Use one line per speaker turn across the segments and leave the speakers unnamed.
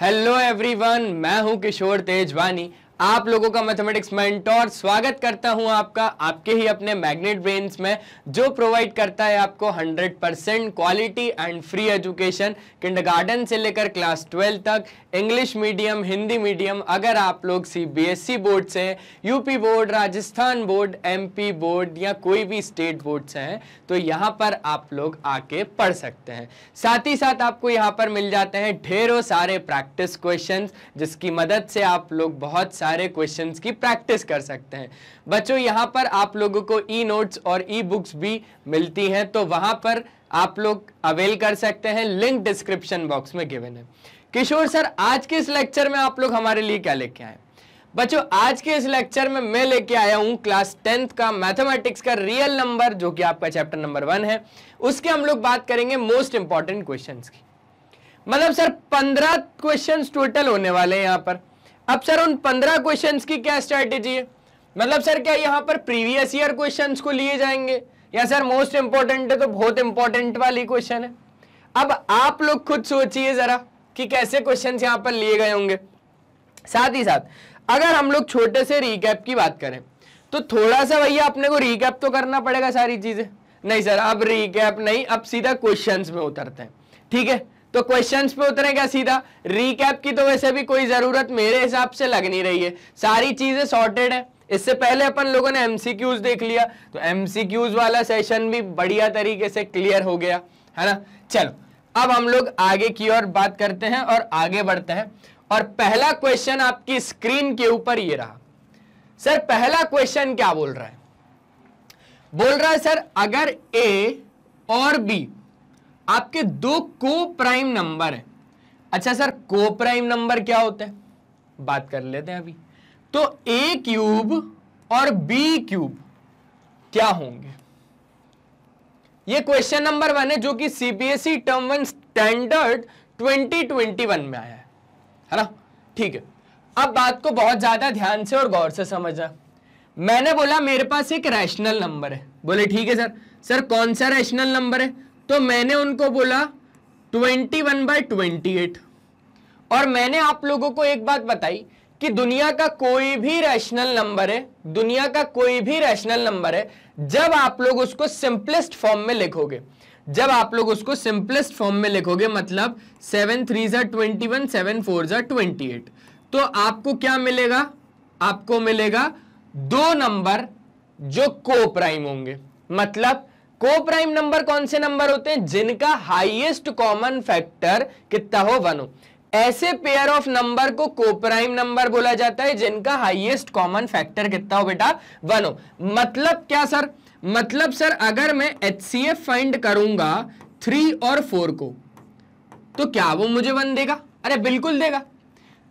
hello everyone मैं हूं किशोर तेजवानी आप लोगों का मैथमेटिक्स मेंटोर स्वागत करता हूं आपका आपके ही अपने मैग्नेट ब्रेन्स में जो प्रोवाइड करता है आपको 100 percent quality and free education kindergarten से लेकर क्लास 12 तक इंग्लिश मीडियम हिंदी मीडियम अगर आप लोग सीबीएसई बोर्ड e से UP board Rajasthan board MP board या कोई भी स्टेट बोर्ड से हैं तो यहाँ पर आप लोग आके पढ़ सकते हैं साथ ही साथ आपको यहाँ पर मिल जाते हैं ढेरों सारे प्रैक्टिस क्वेश्चन जिसकी मदद से आप लोग बहुत सारे सारे क्वेश्चन की प्रैक्टिस कर सकते हैं बच्चों यहाँ पर आप लोगों को ई नोट्स और ई बुक्स भी मिलती हैं तो वहाँ पर आप लोग अवेल कर सकते हैं लिंक डिस्क्रिप्शन बॉक्स में गिवन है किशोर सर आज के इस लेक्चर में आप लोग हमारे लिए क्या लेके आए बच्चों आज के इस लेक्चर में मैं लेके आया हूँ क्लास टेंथ का मैथमेटिक्स का रियल नंबर जो कि आपका चैप्टर नंबर वन है उसके हम लोग बात करेंगे मोस्ट इंपॉर्टेंट क्वेश्चंस की मतलब सर पंद्रह क्वेश्चंस टोटल होने वाले हैं यहाँ पर अब सर उन पंद्रह क्वेश्चन की क्या स्ट्रैटेजी है मतलब सर क्या यहाँ पर प्रीवियस ईयर क्वेश्चन को लिए जाएंगे या सर मोस्ट इंपॉर्टेंट है तो बहुत इंपॉर्टेंट वाली क्वेश्चन है अब आप लोग खुद सोचिए जरा कि कैसे क्वेश्चन यहाँ पर लिए गए होंगे साथ ही साथ अगर हम लोग छोटे से रिकैप की बात करें तो थोड़ा सा भैया अपने को रिकैप तो करना पड़ेगा सारी चीजें नहीं सर अब रिकैप नहीं अब सीधा क्वेश्चंस में उतरते हैं ठीक है तो क्वेश्चंस पे उतरेगा सीधा रीकैप की तो वैसे भी कोई जरूरत मेरे हिसाब से लग नहीं रही है सारी चीजें सॉर्टेड है इससे पहले अपन लोगों ने एमसीक्यूज देख लिया तो एमसीक्यूज वाला सेशन भी बढ़िया तरीके से क्लियर हो गया है ना चलो अब हम लोग आगे की ओर बात करते हैं और आगे बढ़ते हैं और पहला क्वेश्चन आपकी स्क्रीन के ऊपर ये रहा सर पहला क्वेश्चन क्या बोल रहा है बोल रहा है सर अगर ए और बी आपके दो को प्राइम नंबर है अच्छा सर को प्राइम नंबर क्या होता है बात कर लेते हैं अभी तो ए क्यूब और बी क्यूब क्या होंगे ये क्वेश्चन नंबर वन है जो कि सीबीएसई टर्म वन स्टैंडर्ड 2021 में आया है है ना ठीक है अब बात को बहुत ज्यादा ध्यान से और गौर से समझा मैंने बोला मेरे पास एक रैशनल नंबर है बोले ठीक है सर सर कौन सा रैशनल नंबर है तो मैंने उनको बोला twenty one by twenty eight और मैंने आप लोगों को एक बात बताई कि दुनिया का कोई भी रैशनल नंबर है दुनिया का कोई भी रैशनल नंबर है जब आप लोग उसको सिंपलेस्ट फॉर्म में लिखोगे जब आप लोग उसको सिंपलेस्ट फॉर्म में लिखोगे मतलब सेवन थ्री ज़ा ट्वेंटी वन सेवन फोर ज़ा ट्वेंटी एट तो आपको क्या मिलेगा आपको मिलेगा दो नंबर जो को प्राइम होंगे मतलब को प्राइम नंबर कौन से नंबर होते हैं जिनका हाईएस्ट कॉमन फैक्टर कितना हो वन हो ऐसे पेयर ऑफ नंबर को कोप्राइम नंबर बोला जाता है जिनका हाईएस्ट कॉमन फैक्टर कितना हो बेटा वन हो मतलब क्या सर मतलब सर अगर मैं एच सी एफ फाइंड करूंगा थ्री और फोर को तो क्या वो मुझे वन देगा अरे बिल्कुल देगा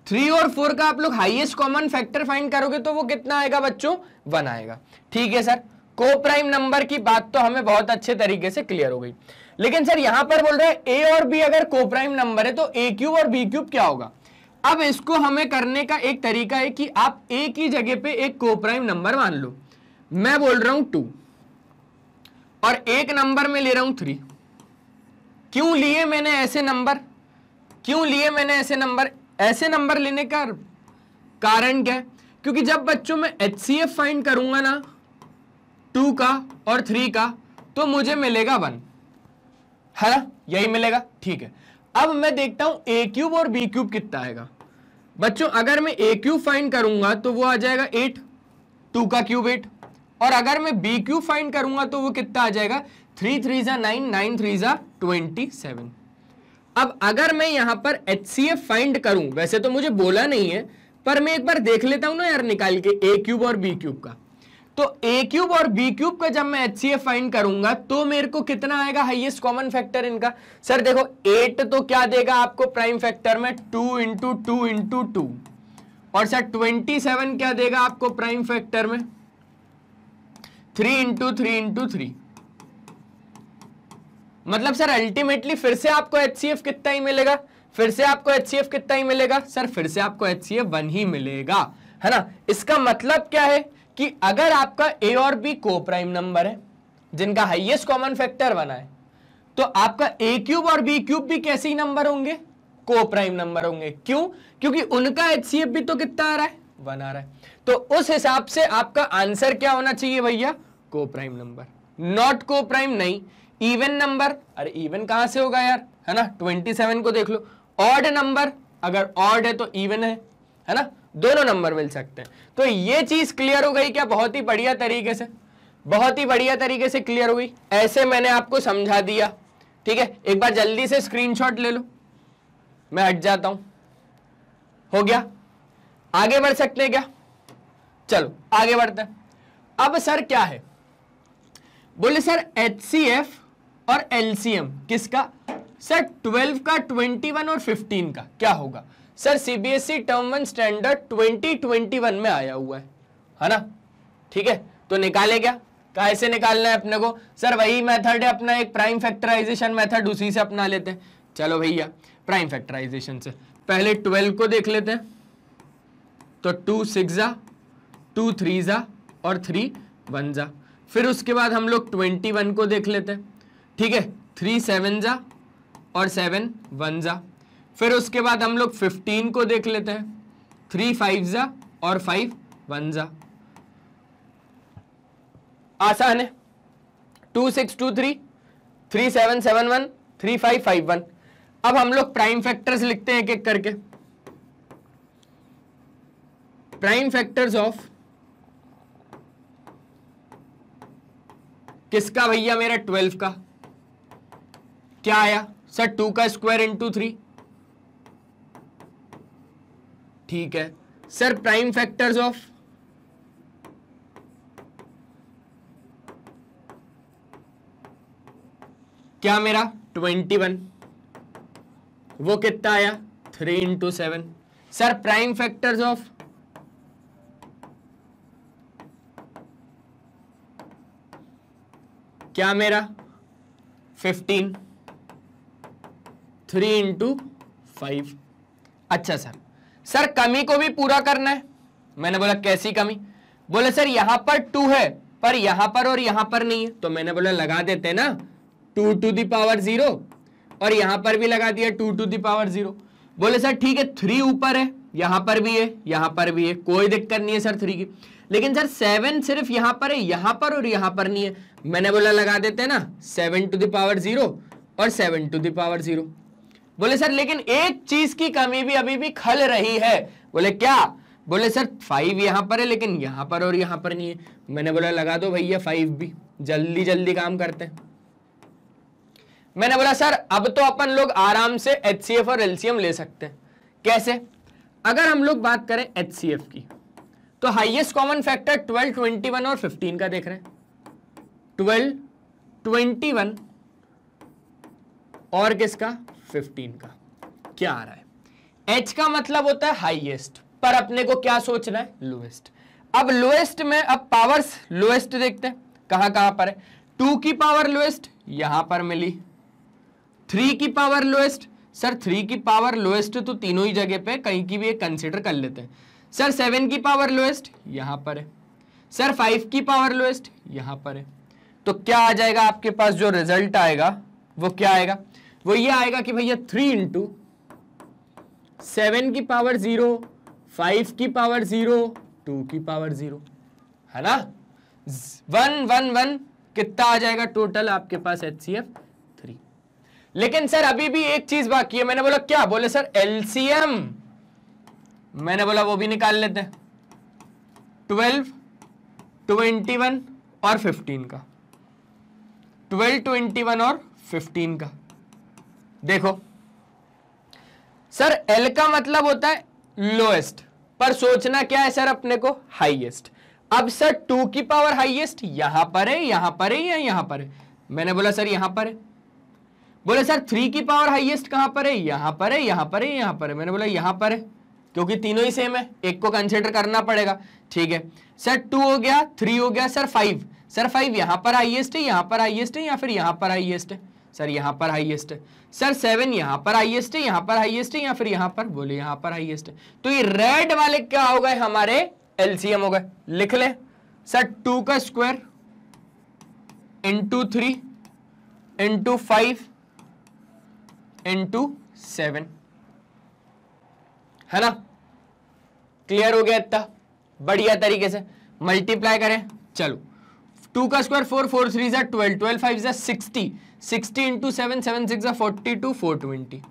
थ्री और फोर का आप लोग हाईएस्ट कॉमन फैक्टर फाइंड करोगे तो वो कितना आएगा बच्चों वन आएगा ठीक है सर को प्राइम नंबर की बात तो हमें बहुत अच्छे तरीके से क्लियर हो गई लेकिन सर यहां पर बोल रहे हैं ए और बी अगर को प्राइम नंबर है तो ए क्यूब और बी क्यूब क्या होगा अब इसको हमें करने का एक तरीका है कि आप ए की जगह पे एक को प्राइम नंबर मान लो मैं बोल रहा हूं टू और एक नंबर में ले रहा हूं थ्री क्यों लिए मैंने ऐसे नंबर क्यों लिए मैंने ऐसे नंबर ऐसे नंबर लेने का कारण क्या है क्योंकि जब बच्चों में एच फाइंड करूंगा ना टू का और थ्री का तो मुझे मिलेगा वन है यही मिलेगा ठीक है अब मैं देखता हूं ए क्यूब और बी क्यूब कितना आएगा बच्चों अगर मैं ए क्यूब फाइंड करूंगा तो वो आ जाएगा एट टू का क्यूब एट और अगर मैं बी क्यूब फाइंड करूंगा तो वो कितना आ जाएगा थ्री थ्री ज़ा नाइन नाइन थ्री ज़ा ट्वेंटी सेवन अब अगर मैं यहां पर एच सी एफ फाइंड करूं वैसे तो मुझे बोला नहीं है पर मैं एक बार देख लेता हूं ना यार निकाल के ए क्यूब और बी क्यूब का तो ए क्यूब और बी क्यूब का जब मैं एच सी एफ फाइंड करूंगा तो मेरे को कितना आएगा हाइएस्ट कॉमन फैक्टर इनका सर देखो एट तो क्या देगा आपको प्राइम फैक्टर में two into two into two और सर ट्वेंटी सेवन क्या देगा आपको प्राइम फैक्टर में three into three into three मतलब सर अल्टीमेटली फिर से आपको एच सी एफ कितना ही मिलेगा फिर से आपको एच सी एफ कितना ही मिलेगा सर फिर से आपको एच सी वन ही मिलेगा है ना इसका मतलब क्या है कि अगर आपका ए और बी को प्राइम नंबर है जिनका हाइएस्ट कॉमन फैक्टर बना है तो आपका ए क्यूब और बी क्यूब भी कैसे ही नंबर होंगे को प्राइम नंबर होंगे क्यों क्योंकि उनका एच भी तो कितना आ रहा है वन आ रहा है तो उस हिसाब से आपका आंसर क्या होना चाहिए भैया को प्राइम नंबर नॉट को प्राइम नहीं इवन नंबर अरे इवन कहां से होगा यार है ना 27 को देख लो ऑड नंबर अगर ऑड है तो इवन है है ना दोनों नंबर मिल सकते हैं तो ये चीज क्लियर हो गई क्या बहुत ही बढ़िया तरीके से बहुत ही बढ़िया तरीके से क्लियर हो गई ऐसे मैंने आपको समझा दिया ठीक है एक बार जल्दी से स्क्रीनशॉट ले लो मैं हट जाता हूं हो गया आगे बढ़ सकते हैं क्या चलो आगे बढ़ते हैं अब सर क्या है बोले सर एच और एल किसका सर 12 का 21 और 15 का क्या होगा sir CBSE term one standard 2021 में आया हुआ है है ना ठीक है तो निकाले क्या कैसे निकालना है अपने को सर वही मेथड है अपना एक प्राइम फैक्टराइजेशन मेथड उसी से अपना लेते हैं चलो भैया प्राइम फैक्टराइजेशन से पहले ट्वेल्व को देख लेते हैं तो टू सिक्स जा टू थ्री जा और थ्री वन जा फिर उसके बाद हम लोग ट्वेंटी वन को देख लेते हैं ठीक है थ्री सेवन जा और सेवन वन जा फिर उसके बाद हम लोग फिफ्टीन को देख लेते हैं थ्री फाइव ज़ा और फाइव वन ज़ा आसान है two six two three three seven seven one three five five one अब हम लोग प्राइम फैक्टर्स लिखते हैं एक एक करके प्राइम फैक्टर्स ऑफ किसका भैया मेरा ट्वेल्व का क्या आया सर टू का स्क्वायर इंटू थ्री ठीक है सर प्राइम फैक्टर्स ऑफ क्या मेरा ट्वेंटी वन वो कितना आया three into seven sir prime factors of क्या मेरा फिफ्टीन थ्री इंटू फाइव अच्छा सर सर कमी को भी पूरा करना है मैंने बोला कैसी कमी बोले सर यहां पर टू है पर यहां पर और यहां पर नहीं है तो मैंने बोला लगा देते ना टू टू दावर जीरो और यहां पर भी लगा दिया टू टू दावर जीरो बोले सर ठीक है थ्री ऊपर है यहां पर भी है यहां पर भी है कोई दिक्कत नहीं है सर थ्री की लेकिन सर सेवन सिर्फ यहां पर है यहां पर और यहां पर नहीं है मैंने बोला लगा देते ना सेवन टू दावर जीरो और सेवन टू दावर जीरो बोले सर लेकिन एक चीज की कमी भी अभी भी खल रही है बोले क्या बोले सर फाइव यहां पर है लेकिन यहां पर और यहां पर नहीं है मैंने बोला लगा दो भैया फाइव भी जल्दी जल्दी काम करते हैं मैंने बोला सर अब तो अपन लोग आराम से एच और एलसीएम ले सकते हैं कैसे अगर हम लोग बात करें एच की तो highest common factor twenty one और फिफ्टीन का देख रहे हैं ट्वेंटी वन और किसका फिफ्टीन का क्या आ रहा है एच का मतलब होता है हाईएस्ट पर अपने को क्या सोचना है लोएस्ट अब लोएस्ट में अब पावर्स लोएस्ट देखते हैं कहां कहां पर है टू की पावर लोएस्ट यहां पर मिली थ्री की पावर लोएस्ट सर थ्री की पावर लोएस्ट तो तीनों ही जगह पे कहीं की भी एक कंसिडर कर लेते हैं सर सेवन की पावर लोएस्ट यहां पर है सर फाइव की पावर लोएस्ट यहां पर है तो क्या आ जाएगा आपके पास जो रिजल्ट आएगा वो क्या आएगा वो ये आएगा कि भैया थ्री इंटू सेवन की पावर जीरो फाइव की पावर जीरो टू की पावर जीरो है ना वन वन वन कितना आ जाएगा टोटल आपके पास एच सी एफ थ्री लेकिन सर अभी भी एक चीज बाकी है मैंने बोला क्या बोले सर एलसीएम मैंने बोला वो भी निकाल लेते हैं ट्वेल्व ट्वेंटी वन और फिफ्टीन का ट्वेल्व ट्वेंटी वन और फिफ्टीन का देखो सर एल का मतलब होता है लोएस्ट पर सोचना क्या है सर अपने को हाईएस्ट अब सर टू की पावर हाईएस्ट यहां पर है यहां पर है या यहां पर है मैंने बोला सर यहां पर है बोले सर थ्री की पावर हाईएस्ट कहां पर है यहां पर है यहां पर है यहां पर है मैंने बोला यहां पर है क्योंकि तीनों ही सेम है एक को कंसिडर करना पड़ेगा ठीक है सर टू हो गया थ्री हो गया सर फाइव सर फाइव यहां पर हाईएस्ट है यहां पर हाईएस्ट है या फिर यहां पर हाईएस्ट है सर यहाँ पर हाईएस्ट है सर सेवन यहाँ पर हाईएस्ट है यहाँ पर हाईएस्ट है या फिर यहाँ पर बोले यहाँ पर हाईएस्ट है तो ये रेड वाले क्या हो गए हमारे एलसीएम हो गए लिख ले सर टू का square into three into five into seven है ना क्लियर हो गया इतना बढ़िया तरीके से मल्टीप्लाई करें चलो टू का स्क्वायर फोर फोर थ्री जै ट्वेल्व ट्वेल्व फाइव जै sixty sixty into seven seven six forty two four twenty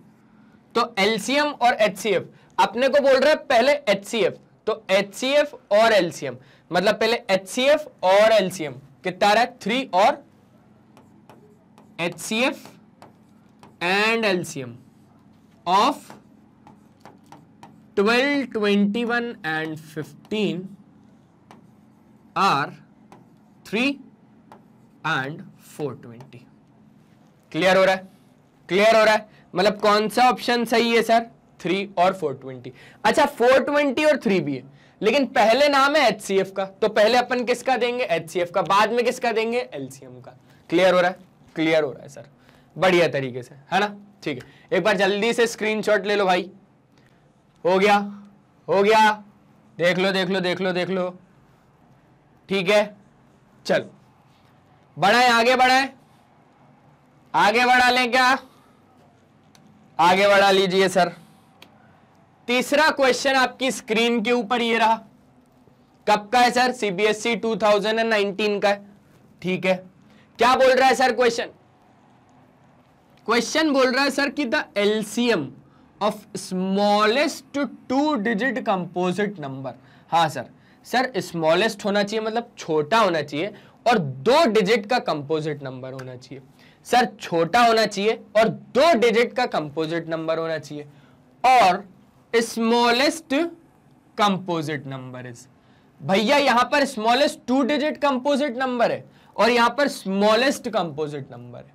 तो एलसीएम और एचसीएफ अपने को बोल रहा है पहले एचसीएफ तो एचसीएफ और एलसीएम मतलब पहले एचसीएफ और एलसीएम कितना रहा है थ्री और HCF and LCM of twelve twenty one and fifteen are three and four twenty clear हो रहा है क्लियर हो रहा है मतलब कौन सा ऑप्शन सही है सर थ्री और फोर ट्वेंटी अच्छा फोर ट्वेंटी और थ्री भी है लेकिन पहले नाम है एच का तो पहले अपन किसका देंगे एच का बाद में किसका देंगे एलसीएम का क्लियर हो रहा है क्लियर हो रहा है सर बढ़िया तरीके से है ना ठीक है एक बार जल्दी से स्क्रीनशॉट ले लो भाई हो गया हो गया देख लो देख लो देख लो देख लो ठीक है चलो बढ़ाए आगे बढ़ाए आगे बढ़ा लें क्या आगे बढ़ा लीजिए सर तीसरा क्वेश्चन आपकी स्क्रीन के ऊपर ये रहा कब का है सर सीबीएसई 2019 e का है ठीक है क्या बोल रहा है सर क्वेश्चन क्वेश्चन बोल रहा है सर कि the LCM of smallest two digit composite number हाँ सर सर स्मॉलेस्ट होना चाहिए मतलब छोटा होना चाहिए और दो डिजिट का कंपोजिट नंबर होना चाहिए सर छोटा होना चाहिए और दो डिजिट का कंपोजिट नंबर होना चाहिए और स्मॉलेस्ट कंपोजिट नंबर इज भैया यहां पर smallest two digit composite number है और यहां पर स्मॉलेस्ट कंपोजिट नंबर है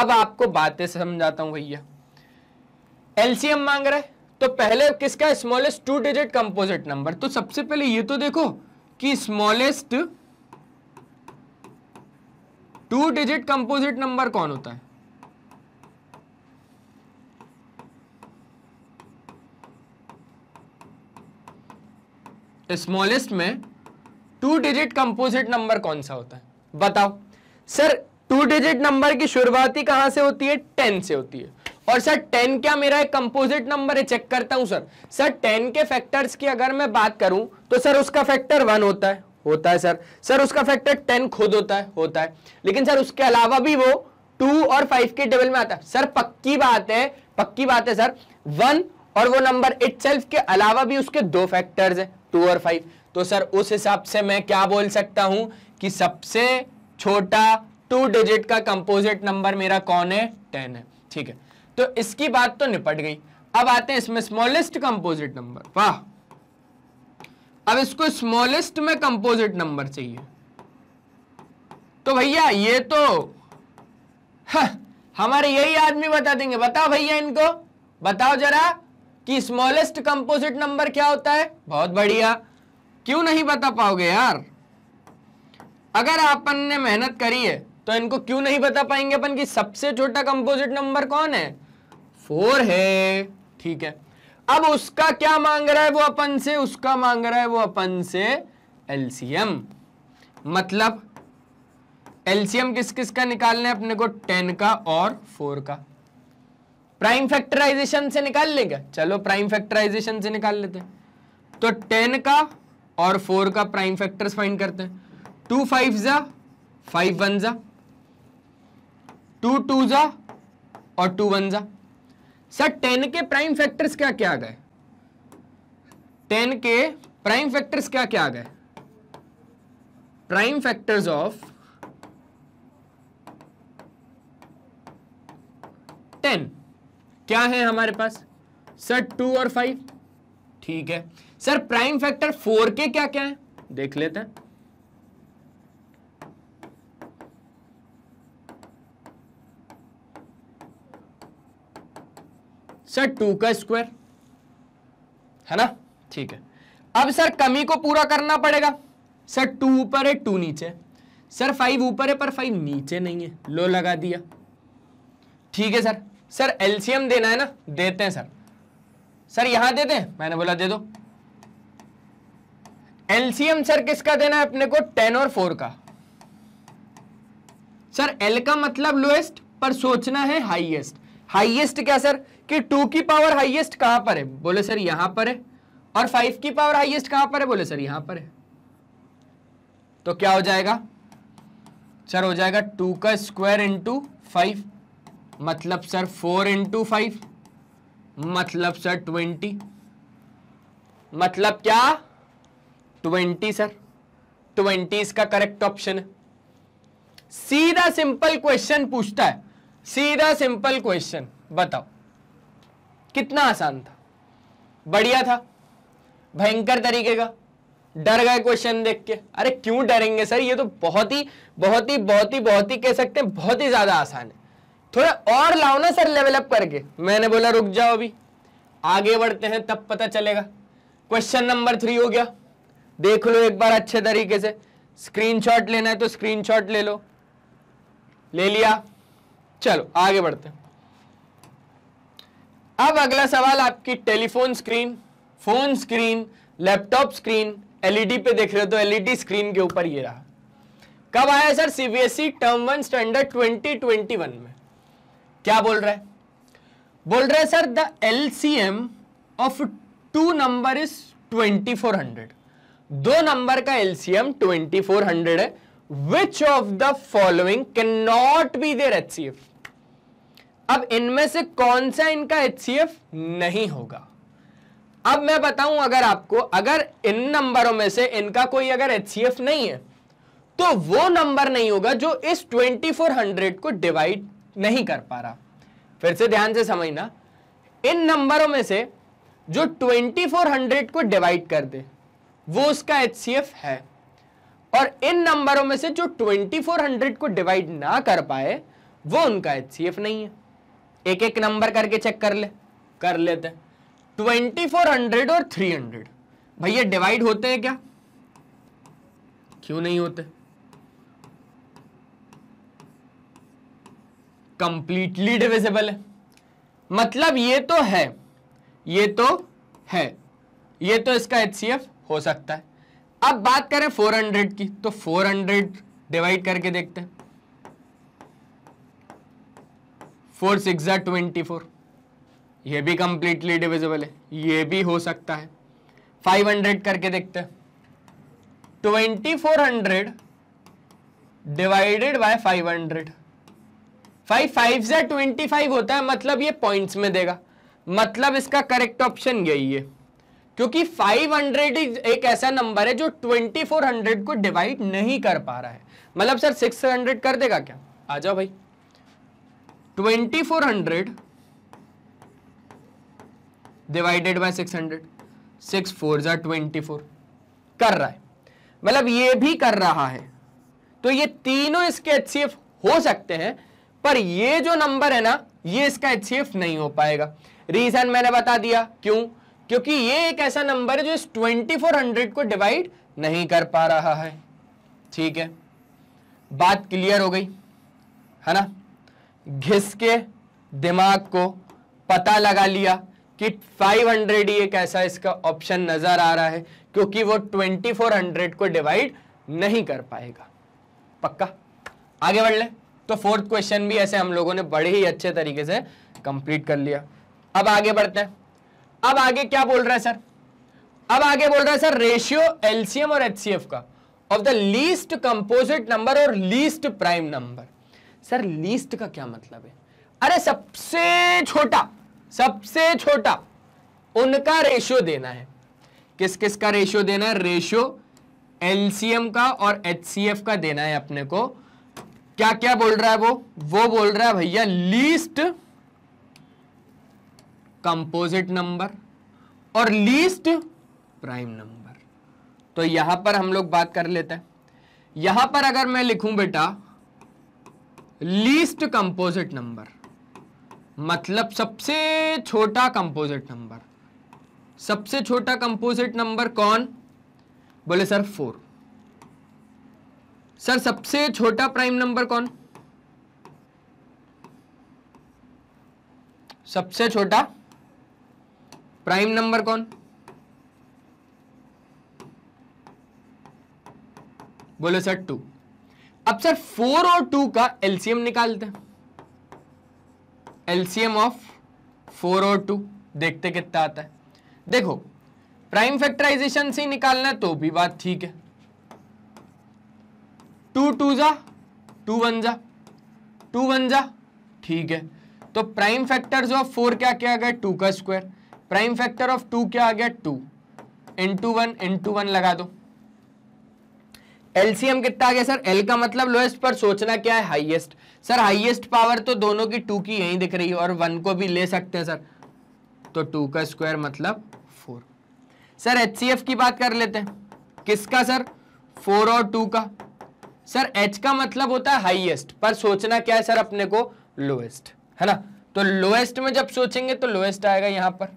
अब आपको बातें समझाता हूं भैया एलसीएम मांग रहा है तो पहले किसका smallest two digit composite number तो सबसे पहले ये तो देखो कि smallest two digit composite number कौन होता है स्मॉलेस्ट में टू डिजिट कंपोजिट नंबर कौन सा होता है बताओ सर टू डिजिट नंबर की शुरुआती कहां से होती है टेन से होती है और सर टेन क्या मेरा एक कंपोजिट नंबर है चेक करता हूं सर सर टेन के फैक्टर्स की अगर मैं बात करूं तो सर उसका फैक्टर वन होता है होता है सर सर उसका फैक्टर टेन खुद होता है होता है लेकिन सर उसके अलावा भी वो टू और फाइव के टेबल में आता है सर पक्की बात है पक्की बात है सर वन और वो नंबर इट के अलावा भी उसके दो फैक्टर्स है टू और फाइव तो सर उस हिसाब से मैं क्या बोल सकता हूं कि सबसे छोटा टू डिजिट का कंपोजिट नंबर मेरा कौन है टेन है ठीक है तो इसकी बात तो निपट गई अब आते हैं इसमें स्मॉलेस्ट कंपोजिट नंबर वाह अब इसको स्मॉलेस्ट में कंपोजिट नंबर चाहिए तो भैया ये तो हमारे यही आदमी बता देंगे बताओ भैया इनको बताओ जरा कि स्मॉलेस्ट कंपोजिट नंबर क्या होता है बहुत बढ़िया क्यों नहीं बता पाओगे यार अगर अपन ने मेहनत करी है तो इनको क्यों नहीं बता पाएंगे अपन कि सबसे छोटा कंपोजिट नंबर कौन है फोर है ठीक है अब उसका क्या मांग रहा है वो अपन से उसका मांग रहा है वो अपन से एलसीएम मतलब एलसीएम किस किस का निकालना है अपने को टेन का और फोर का प्राइम फैक्टराइजेशन से निकाल लेंगे चलो प्राइम फैक्टराइजेशन से निकाल लेते हैं तो टेन का और फोर का प्राइम फैक्टर्स फाइंड करते हैं टू फाइव जा फाइव वन जा टू टू जा और टू वन जा सर टेन के प्राइम फैक्टर्स क्या क्या आ गए टेन के प्राइम फैक्टर्स क्या क्या आ गए प्राइम फैक्टर्स ऑफ टेन क्या है हमारे पास सर टू और फाइव ठीक है सर प्राइम फैक्टर फोर के क्या क्या है देख लेते हैं सर टू का स्क्वायर है ना ठीक है अब सर कमी को पूरा करना पड़ेगा सर टू ऊपर है टू नीचे सर फाइव ऊपर है पर फाइव नीचे नहीं है लो लगा दिया ठीक है सर सर एलसीएम देना है ना देते हैं सर सर यहां देते हैं मैंने बोला दे दो एलसीएम सर किसका देना है अपने को टेन और फोर का सर एल का मतलब लोएस्ट पर सोचना है हाईएस्ट हाईएस्ट क्या सर कि टू की पावर हाइएस्ट कहां पर है बोले सर यहां पर है और फाइव की पावर हाइएस्ट कहां पर है बोले सर यहां पर है तो क्या हो जाएगा सर हो जाएगा टू का स्क्वायर इंटू फाइव मतलब सर फोर इंटू फाइव मतलब सर ट्वेंटी मतलब क्या ट्वेंटी सर ट्वेंटी इसका करेक्ट ऑप्शन है सीधा सिंपल क्वेश्चन पूछता है सीधा सिंपल क्वेश्चन बताओ कितना आसान था बढ़िया था भयंकर तरीके का डर गए क्वेश्चन देख के अरे क्यों डरेंगे सर ये तो बहुत ही बहुत ही बहुत ही बहुत ही कह सकते हैं बहुत ही ज्यादा आसान है थोड़ा और लाओ ना सर लेवल अप करके मैंने बोला रुक जाओ अभी आगे बढ़ते हैं तब पता चलेगा क्वेश्चन नंबर थ्री हो गया देख लो एक बार अच्छे तरीके से स्क्रीनशॉट लेना है तो स्क्रीनशॉट ले लो ले लिया चलो आगे बढ़ते हैं अब अगला सवाल आपकी telephone screen phone screen laptop screen LED पे देख रहे हो तो एलईडी स्क्रीन के ऊपर ये रहा कब आया sir CBSE term one standard twenty twenty one में क्या बोल रहा है बोल रहा है sir the LCM of two number is twenty four hundred दो नंबर का एलसीएम ट्वेंटी फोर हंड्रेड है which of the following can not be their HCF अब इनमें से कौन सा इनका एच नहीं होगा अब मैं बताऊं अगर आपको अगर इन नंबरों में से इनका कोई अगर एच नहीं है तो वो नंबर नहीं होगा जो इस 2400 को डिवाइड नहीं कर पा रहा फिर से ध्यान से समझना इन नंबरों में से जो 2400 को डिवाइड कर दे वो उसका एच है और इन नंबरों में से जो 2400 को डिवाइड ना कर पाए वो उनका एच नहीं है एक एक नंबर करके चेक कर ले कर लेते ट्वेंटी फोर हंड्रेड और थ्री हंड्रेड भैया डिवाइड होते हैं क्या क्यों नहीं होते कंप्लीटली डिविजिबल है मतलब ये तो है ये तो है ये तो इसका एच हो सकता है अब बात करें 400 की तो 400 डिवाइड करके देखते हैं फोर सिक्स ट्वेंटी फोर ये भी कंप्लीटली डिविजिबल है ये भी हो सकता है फाइव हंड्रेड करके देखते हैं twenty four hundred divided by five hundred five five जै ट्वेंटी फाइव होता है मतलब ये पॉइंट्स में देगा मतलब इसका करेक्ट ऑप्शन यही है क्योंकि 500 एक ऐसा नंबर है जो 2400 को डिवाइड नहीं कर पा रहा है मतलब सर 600 कर देगा क्या आ जाओ भाई twenty four hundred divided by six hundred six four जार ट्वेंटी फोर कर रहा है मतलब ये भी कर रहा है तो ये तीनों इसके एच हो सकते हैं पर ये जो नंबर है ना ये इसका एच नहीं हो पाएगा रीजन मैंने बता दिया क्यों क्योंकि ये एक ऐसा नंबर है जो इस 2400 को डिवाइड नहीं कर पा रहा है ठीक है बात क्लियर हो गई है ना घिस के दिमाग को पता लगा लिया कि 500 ही एक ऐसा इसका ऑप्शन नज़र आ रहा है क्योंकि वो 2400 को डिवाइड नहीं कर पाएगा पक्का आगे बढ़ लें तो फोर्थ क्वेश्चन भी ऐसे हम लोगों ने बड़े ही अच्छे तरीके से कंप्लीट कर लिया अब आगे बढ़ते हैं अब आगे क्या बोल रहा है सर
अब आगे बोल रहा है सर
रेशियो एलसीएम और एचसीएफ का of the least composite number और least prime number sir least का क्या मतलब है अरे सबसे छोटा सबसे छोटा उनका रेशियो देना है किस किस का रेशियो देना है रेशियो एलसीएम का और एचसीएफ का देना है अपने को क्या क्या बोल रहा है वो वो बोल रहा है भैया लीस्ट कंपोजिट नंबर और लीस्ट प्राइम नंबर तो यहां पर हम लोग बात कर लेते हैं यहां पर अगर मैं लिखूं बेटा लीस्ट कंपोजिट नंबर मतलब सबसे छोटा कंपोजिट नंबर सबसे छोटा कंपोजिट नंबर कौन बोले सर फोर सर सबसे छोटा प्राइम नंबर कौन सबसे छोटा प्राइम नंबर कौन बोले सर टू अब सर फोर और टू का एलसीएम निकालते हैं एलसीएम ऑफ फोर और टू देखते कितना आता है देखो प्राइम फैक्टराइजेशन से निकालना है तो भी बात ठीक है टू टू जा टू वन जा टू वन जा ठीक है तो प्राइम फैक्टर्स ऑफ फोर क्या क्या आ गया टू का square prime factor of two क्या आ गया two in two one in two one लगा दो एलसीएम कितना आ गया सर एल का मतलब लोएस्ट पर सोचना क्या है हाईएस्ट सर हाईएस्ट पावर तो दोनों की टू की यहीं दिख रही है और वन को भी ले सकते हैं सर तो टू का स्क्वायर मतलब फोर सर एच की बात कर लेते हैं किसका सर फोर और टू का सर एच का मतलब होता है हाईएस्ट पर सोचना क्या है सर अपने को लोएस्ट है ना तो लोएस्ट में जब सोचेंगे तो लोएस्ट आएगा यहां पर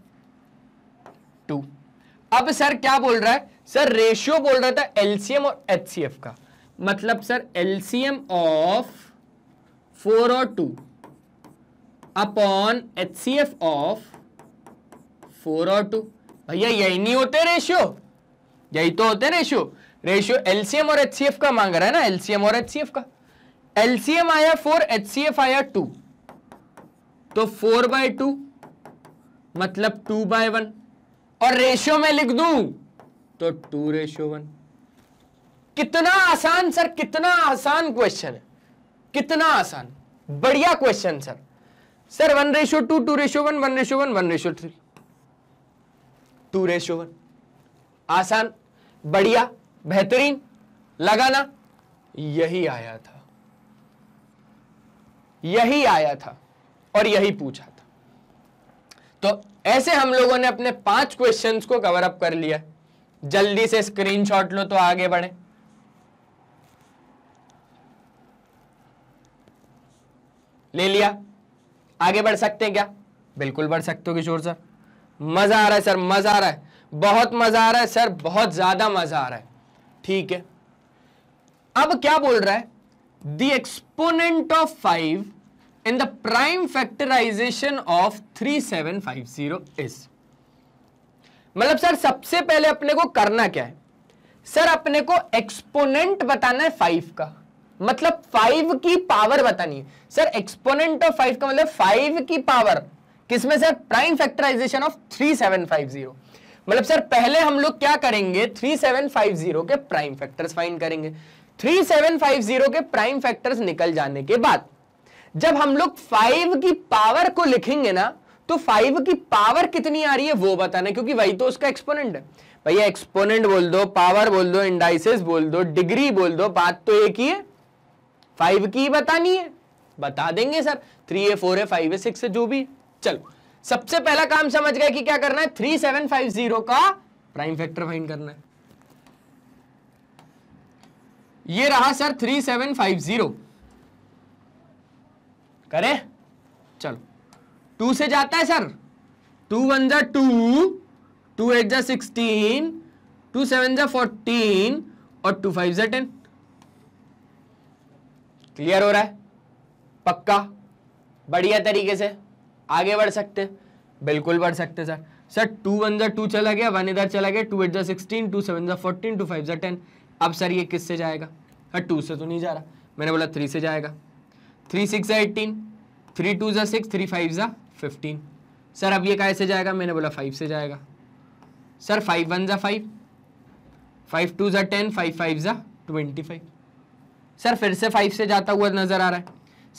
टू अब सर क्या बोल रहा है सर रेशियो बोल रहा था एलसीएम और एचसीएफ का मतलब सर एलसीएम ऑफ फोर और two upon HCF of four और टू भैया यही नहीं होते रेशियो यही तो होते रेशियो रेशियो एलसीएम और एचसीएफ का मांग रहा है ना एलसीएम और एचसीएफ का एलसीएम आया फोर एचसीएफ आया टू तो फोर बाय टू मतलब टू बाय वन और रेशियो में लिख दू तो टू रेशियो वन कितना आसान सर कितना आसान क्वेश्चन है कितना आसान बढ़िया question sir sir one ratio two two ratio one one ratio one one ratio three two ratio one आसान बढ़िया बेहतरीन लगाना यही आया था यही आया था और यही पूछा था तो ऐसे हम लोगों ने अपने पांच क्वेश्चंस को कवर अप कर लिया जल्दी से स्क्रीनशॉट लो तो आगे बढ़े ले लिया आगे बढ़ सकते हैं क्या बिल्कुल बढ़ सकते हो किशोर सर मजा आ रहा है सर मजा आ रहा है बहुत मजा आ रहा है सर बहुत ज्यादा मजा आ रहा है ठीक है अब क्या बोल रहा है the exponent of five in the prime factorization of 3750 is मतलब सर सबसे पहले अपने को करना क्या है सर अपने को एक्सपोनेंट बताना है फाइव का मतलब फाइव की पावर बतानी है सर एक्सपोनेंट ऑफ फाइव का मतलब फाइव की पावर किसमें sir prime factorization of three seven five zero मतलब सर पहले हम लोग क्या करेंगे थ्री सेवन फाइव जीरो के प्राइम फैक्टर्स फाइंड करेंगे थ्री सेवन फाइव जीरो के प्राइम फैक्टर्स निकल जाने के बाद जब हम लोग फाइव की पावर को लिखेंगे ना तो फाइव की पावर कितनी आ रही है वो बताना क्योंकि वही तो उसका एक्सपोनेंट है भैया एक्सपोनेंट बोल दो पावर बोल दो इंडाइसिस बोल दो डिग्री बोल दो बात तो एक ही है फाइव की ही बतानी है बता देंगे सर थ्री है फोर है फाइव है सिक्स है जो भी चलो सबसे पहला काम समझ गए कि क्या करना है थ्री सेवन फाइव जीरो का प्राइम फैक्टर फाइंड करना है ये रहा sir three seven five zero करें चलो टू से जाता है सर टू वन जा टू टू एट जा सिक्सटीन टू सेवन जा फोर्टीन और टू फाइव जा टेन क्लियर हो रहा है पक्का बढ़िया तरीके से आगे बढ़ सकते बिल्कुल बढ़ सकते सर सर टू वन जा टू चला गया वन इधर चला गया टू एट जा सिक्सटीन टू सेवन जा फोर्टीन टू फाइव जा टेन अब सर ये किस से जाएगा सर टू से तो नहीं जा रहा मैंने बोला थ्री से जाएगा थ्री सिक्स ज़ा एट्टीन थ्री टू ज़ा सिक्स थ्री फाइव ज़ा फिफ्टीन सर अब ये कैसे से जाएगा मैंने बोला फाइव से जाएगा सर फाइव वन ज़ा फाइव फाइव टू ज़ा टेन फाइव फाइव ज़ा ट्वेंटी फाइव सर फिर से फाइव से जाता हुआ नज़र आ रहा है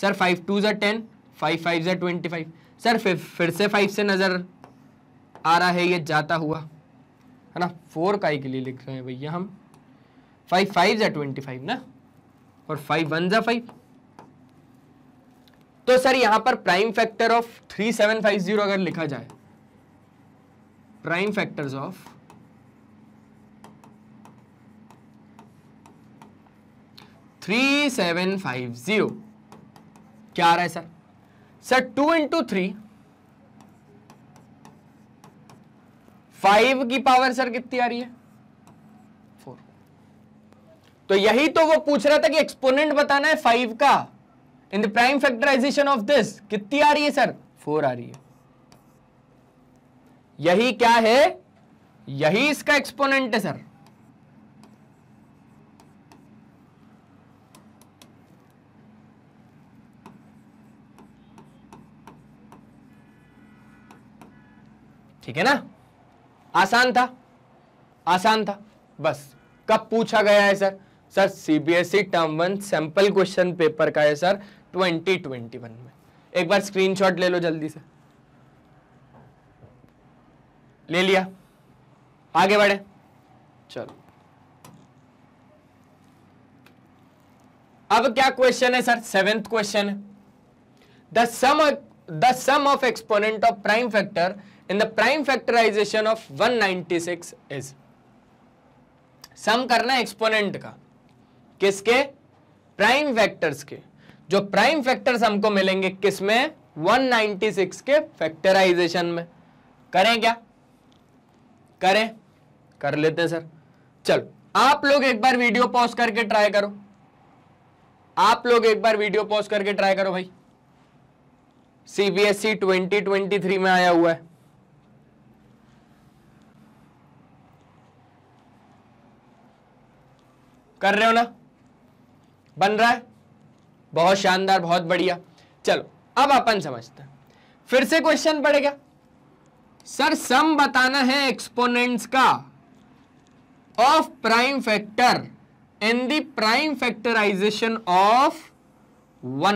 सर फाइव टू ज़ा टेन फाइव फाइव ज़ा ट्वेंटी फाइव सर फिर फिर से फाइव से नज़र आ रहा है ये जाता हुआ है ना फोर काई के लिए लिख रहे हैं भैया हम फाइव फाइव ज़ा ट्वेंटी फाइव ना और फाइव वन ज़ा फाइव तो सर यहां पर प्राइम फैक्टर ऑफ 3750 अगर लिखा जाए prime factors of three seven five zero क्या आ रहा है sir sir two into three five की पावर सर कितनी आ रही है फोर तो यही तो वो पूछ रहा था कि एक्सपोनेंट बताना है फाइव का in the prime factorization of this कितनी आ रही है सर फोर आ रही है यही क्या है यही इसका एक्सपोनेंट है सर ठीक है ना आसान था आसान था बस कब पूछा गया है sir sir CBSE term one sample question paper का है सर 2021 में एक बार स्क्रीनशॉट ले लो जल्दी से ले लिया आगे बढ़े चलो अब क्या क्वेश्चन है सर सेवेंथ क्वेश्चन है the sum the sum of exponent of prime factor in the prime factorization of 196 is sum करना एक्सपोनेंट का किसके प्राइम फैक्टर्स के जो प्राइम फैक्टर्स हमको मिलेंगे किसमें 196 के फैक्टराइजेशन में करें क्या करें कर लेते हैं सर चलो आप लोग एक बार वीडियो पॉज करके ट्राई करो आप लोग एक बार वीडियो पॉज करके ट्राई करो भाई सीबीएसई 2023 e में आया हुआ है कर रहे हो ना बन रहा है बहुत शानदार बहुत बढ़िया चलो अब अपन समझते हैं फिर से क्वेश्चन पड़ेगा सर सम बताना है एक्सपोनेंट्स का of prime factor in the prime factorization of 196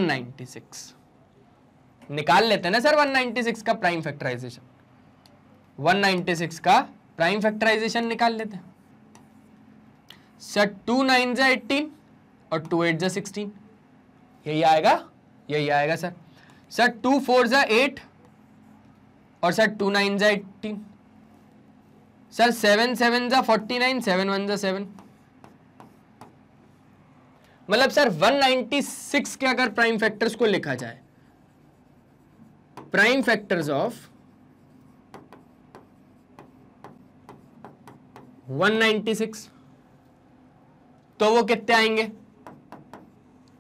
निकाल लेते हैं ना सर 196 का प्राइम फैक्टराइजेशन 196 का प्राइम फैक्टराइजेशन निकाल लेते हैं सर टू नाइन जा एटीन और टू एट जा सिक्सटीन यही आएगा यही आएगा सर सर टू फोर ज़ा एट और सर टू नाइन ज़ा एट्टीन सर सेवन सेवन ज़ा फोर्टी नाइन सेवन वन ज़ा सेवन मतलब सर 196 के अगर प्राइम फैक्टर्स को लिखा जाए प्राइम फैक्टर्स ऑफ 196 तो वो कितने आएंगे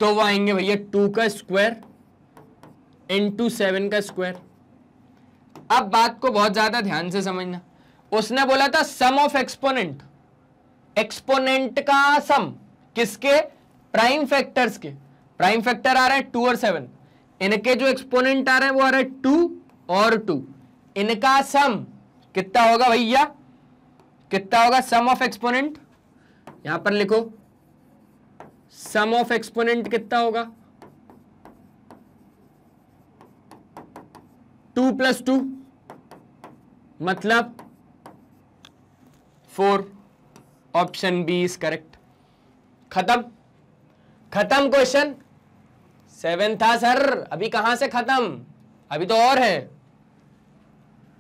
तो वो आएंगे भैया टू का स्क्वायर इंटू सेवन का स्क्वायर अब बात को बहुत ज्यादा ध्यान से समझना उसने बोला था सम ऑफ एक्सपोनेंट एक्सपोनेंट का सम किसके प्राइम फैक्टर्स के प्राइम फैक्टर आ रहा है टू और सेवन इनके जो एक्सपोनेंट आ रहे हैं वो आ रहा है टू और टू इनका सम कितना होगा भैया कितना होगा सम ऑफ एक्सपोनेंट यहां पर लिखो सम ऑफ एक्सपोनेंट कितना होगा टू प्लस टू मतलब four option B is correct खत्म खत्म क्वेश्चन सेवन था सर अभी कहां से खत्म अभी तो और है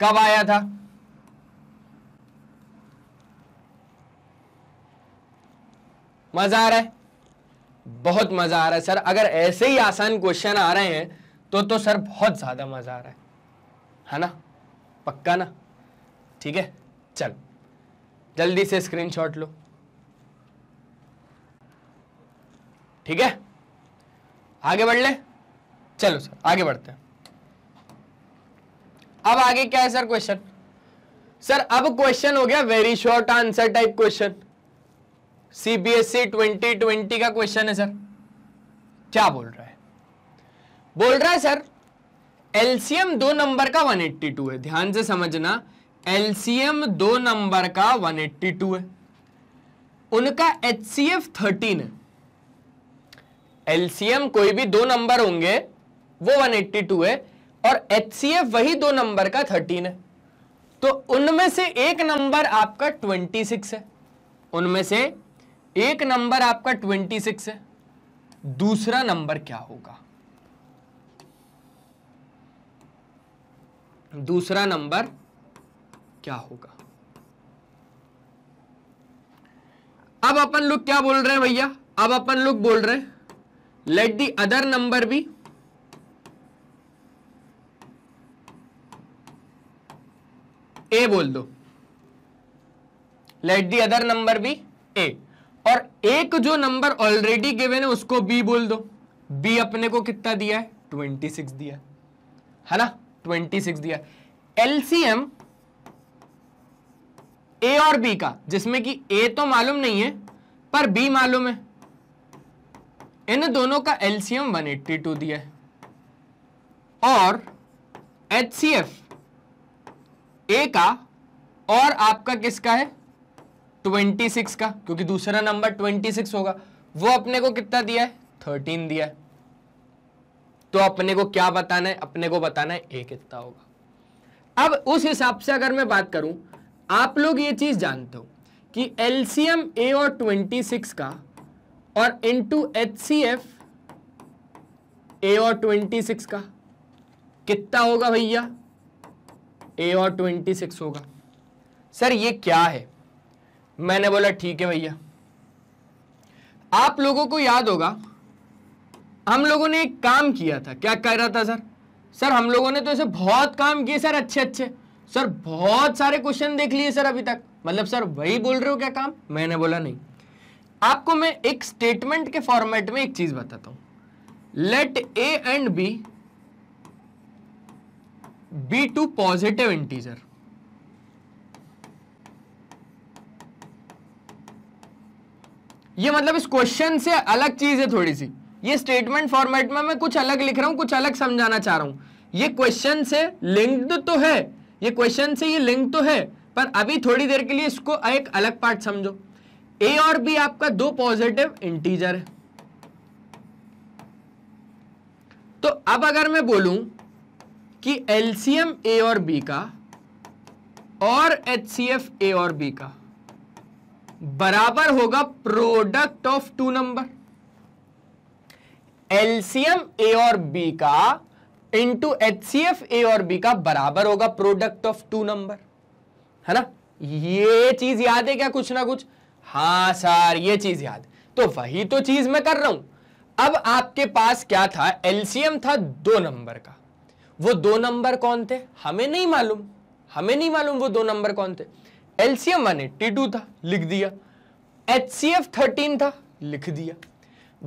कब आया था मजा आ रहा है बहुत मज़ा आ रहा है सर अगर ऐसे ही आसान क्वेश्चन आ रहे हैं तो तो सर बहुत ज़्यादा मज़ा आ रहा है है ना पक्का ना ठीक है चल जल्दी से स्क्रीनशॉट लो ठीक है आगे बढ़ ले चलो सर आगे बढ़ते हैं अब आगे क्या है सर क्वेश्चन सर अब क्वेश्चन हो गया very short answer type question CBSE 2020 e का क्वेश्चन है सर क्या बोल रहा है बोल रहा है सर एलसीएम दो नंबर का 182 है ध्यान से समझना एलसीएम दो नंबर का 182 है उनका एच सी एफ थर्टीन है एलसीएम कोई भी दो नंबर होंगे वो 182 है और एच सी एफ वही दो नंबर का 13 है तो उनमें से एक नंबर आपका 26 है उनमें से एक नंबर आपका ट्वेंटी सिक्स है दूसरा नंबर क्या होगा दूसरा नंबर क्या होगा अब अपन लोग क्या बोल रहे हैं भैया अब अपन लोग बोल रहे हैं लेट दी अदर नंबर भी ए बोल दो लेट दी अदर नंबर भी ए एक जो नंबर ऑलरेडी गिवेन है उसको बी बोल दो बी अपने को कितना दिया है ट्वेंटी सिक्स दिया है ना ट्वेंटी सिक्स दिया एलसीएम ए और बी का जिसमें कि ए तो मालूम नहीं है पर बी मालूम है इन दोनों का एलसीएम 182 दिया है और एच ए का और आपका किसका है ट्वेंटी सिक्स का क्योंकि दूसरा नंबर ट्वेंटी सिक्स होगा वो अपने को कितना दिया है थर्टीन दिया है तो अपने को क्या बताना है अपने को बताना है ए कितना होगा अब उस हिसाब से अगर मैं बात करूं आप लोग ये चीज जानते हो कि एलसीएम ए और 26 का और इनटू एचसीएफ ए और 26 का कितना होगा भैया ए और 26 होगा सर ये क्या है मैंने बोला ठीक है भैया आप लोगों को याद होगा हम लोगों ने एक काम किया था क्या कह रहा था सर सर हम लोगों ने तो ऐसे बहुत काम किए सर अच्छे अच्छे सर बहुत सारे क्वेश्चन देख लिए सर अभी तक मतलब सर वही बोल रहे हो क्या काम मैंने बोला नहीं आपको मैं एक स्टेटमेंट के फॉर्मेट में एक चीज बताता हूं let A and B be two positive integer ये मतलब इस क्वेश्चन से अलग चीज़ है थोड़ी सी ये स्टेटमेंट फॉर्मेट में मैं कुछ अलग लिख रहा हूं कुछ अलग समझाना चाह रहा हूं ये क्वेश्चन से लिंक्ड तो है ये क्वेश्चन से ये लिंक तो है पर अभी थोड़ी देर के लिए इसको एक अलग पार्ट समझो ए और बी आपका दो पॉजिटिव इंटीजर है तो अब अगर मैं बोलूं कि एलसीएम ए और बी का और एचसीएफ ए और बी का बराबर होगा product of two number LCM A और बी का इंटू एचसीएफ ए और बी का बराबर होगा प्रोडक्ट ऑफ टू नंबर है ना ये चीज याद है क्या कुछ ना कुछ हाँ सर ये चीज याद तो वही तो चीज मैं कर रहा हूं अब आपके पास क्या था एलसीएम था दो नंबर का वो दो नंबर कौन थे हमें नहीं मालूम हमें नहीं मालूम वो दो नंबर कौन थे एलसीएम माने टी टू था लिख दिया एच सी एफ थर्टीन था लिख दिया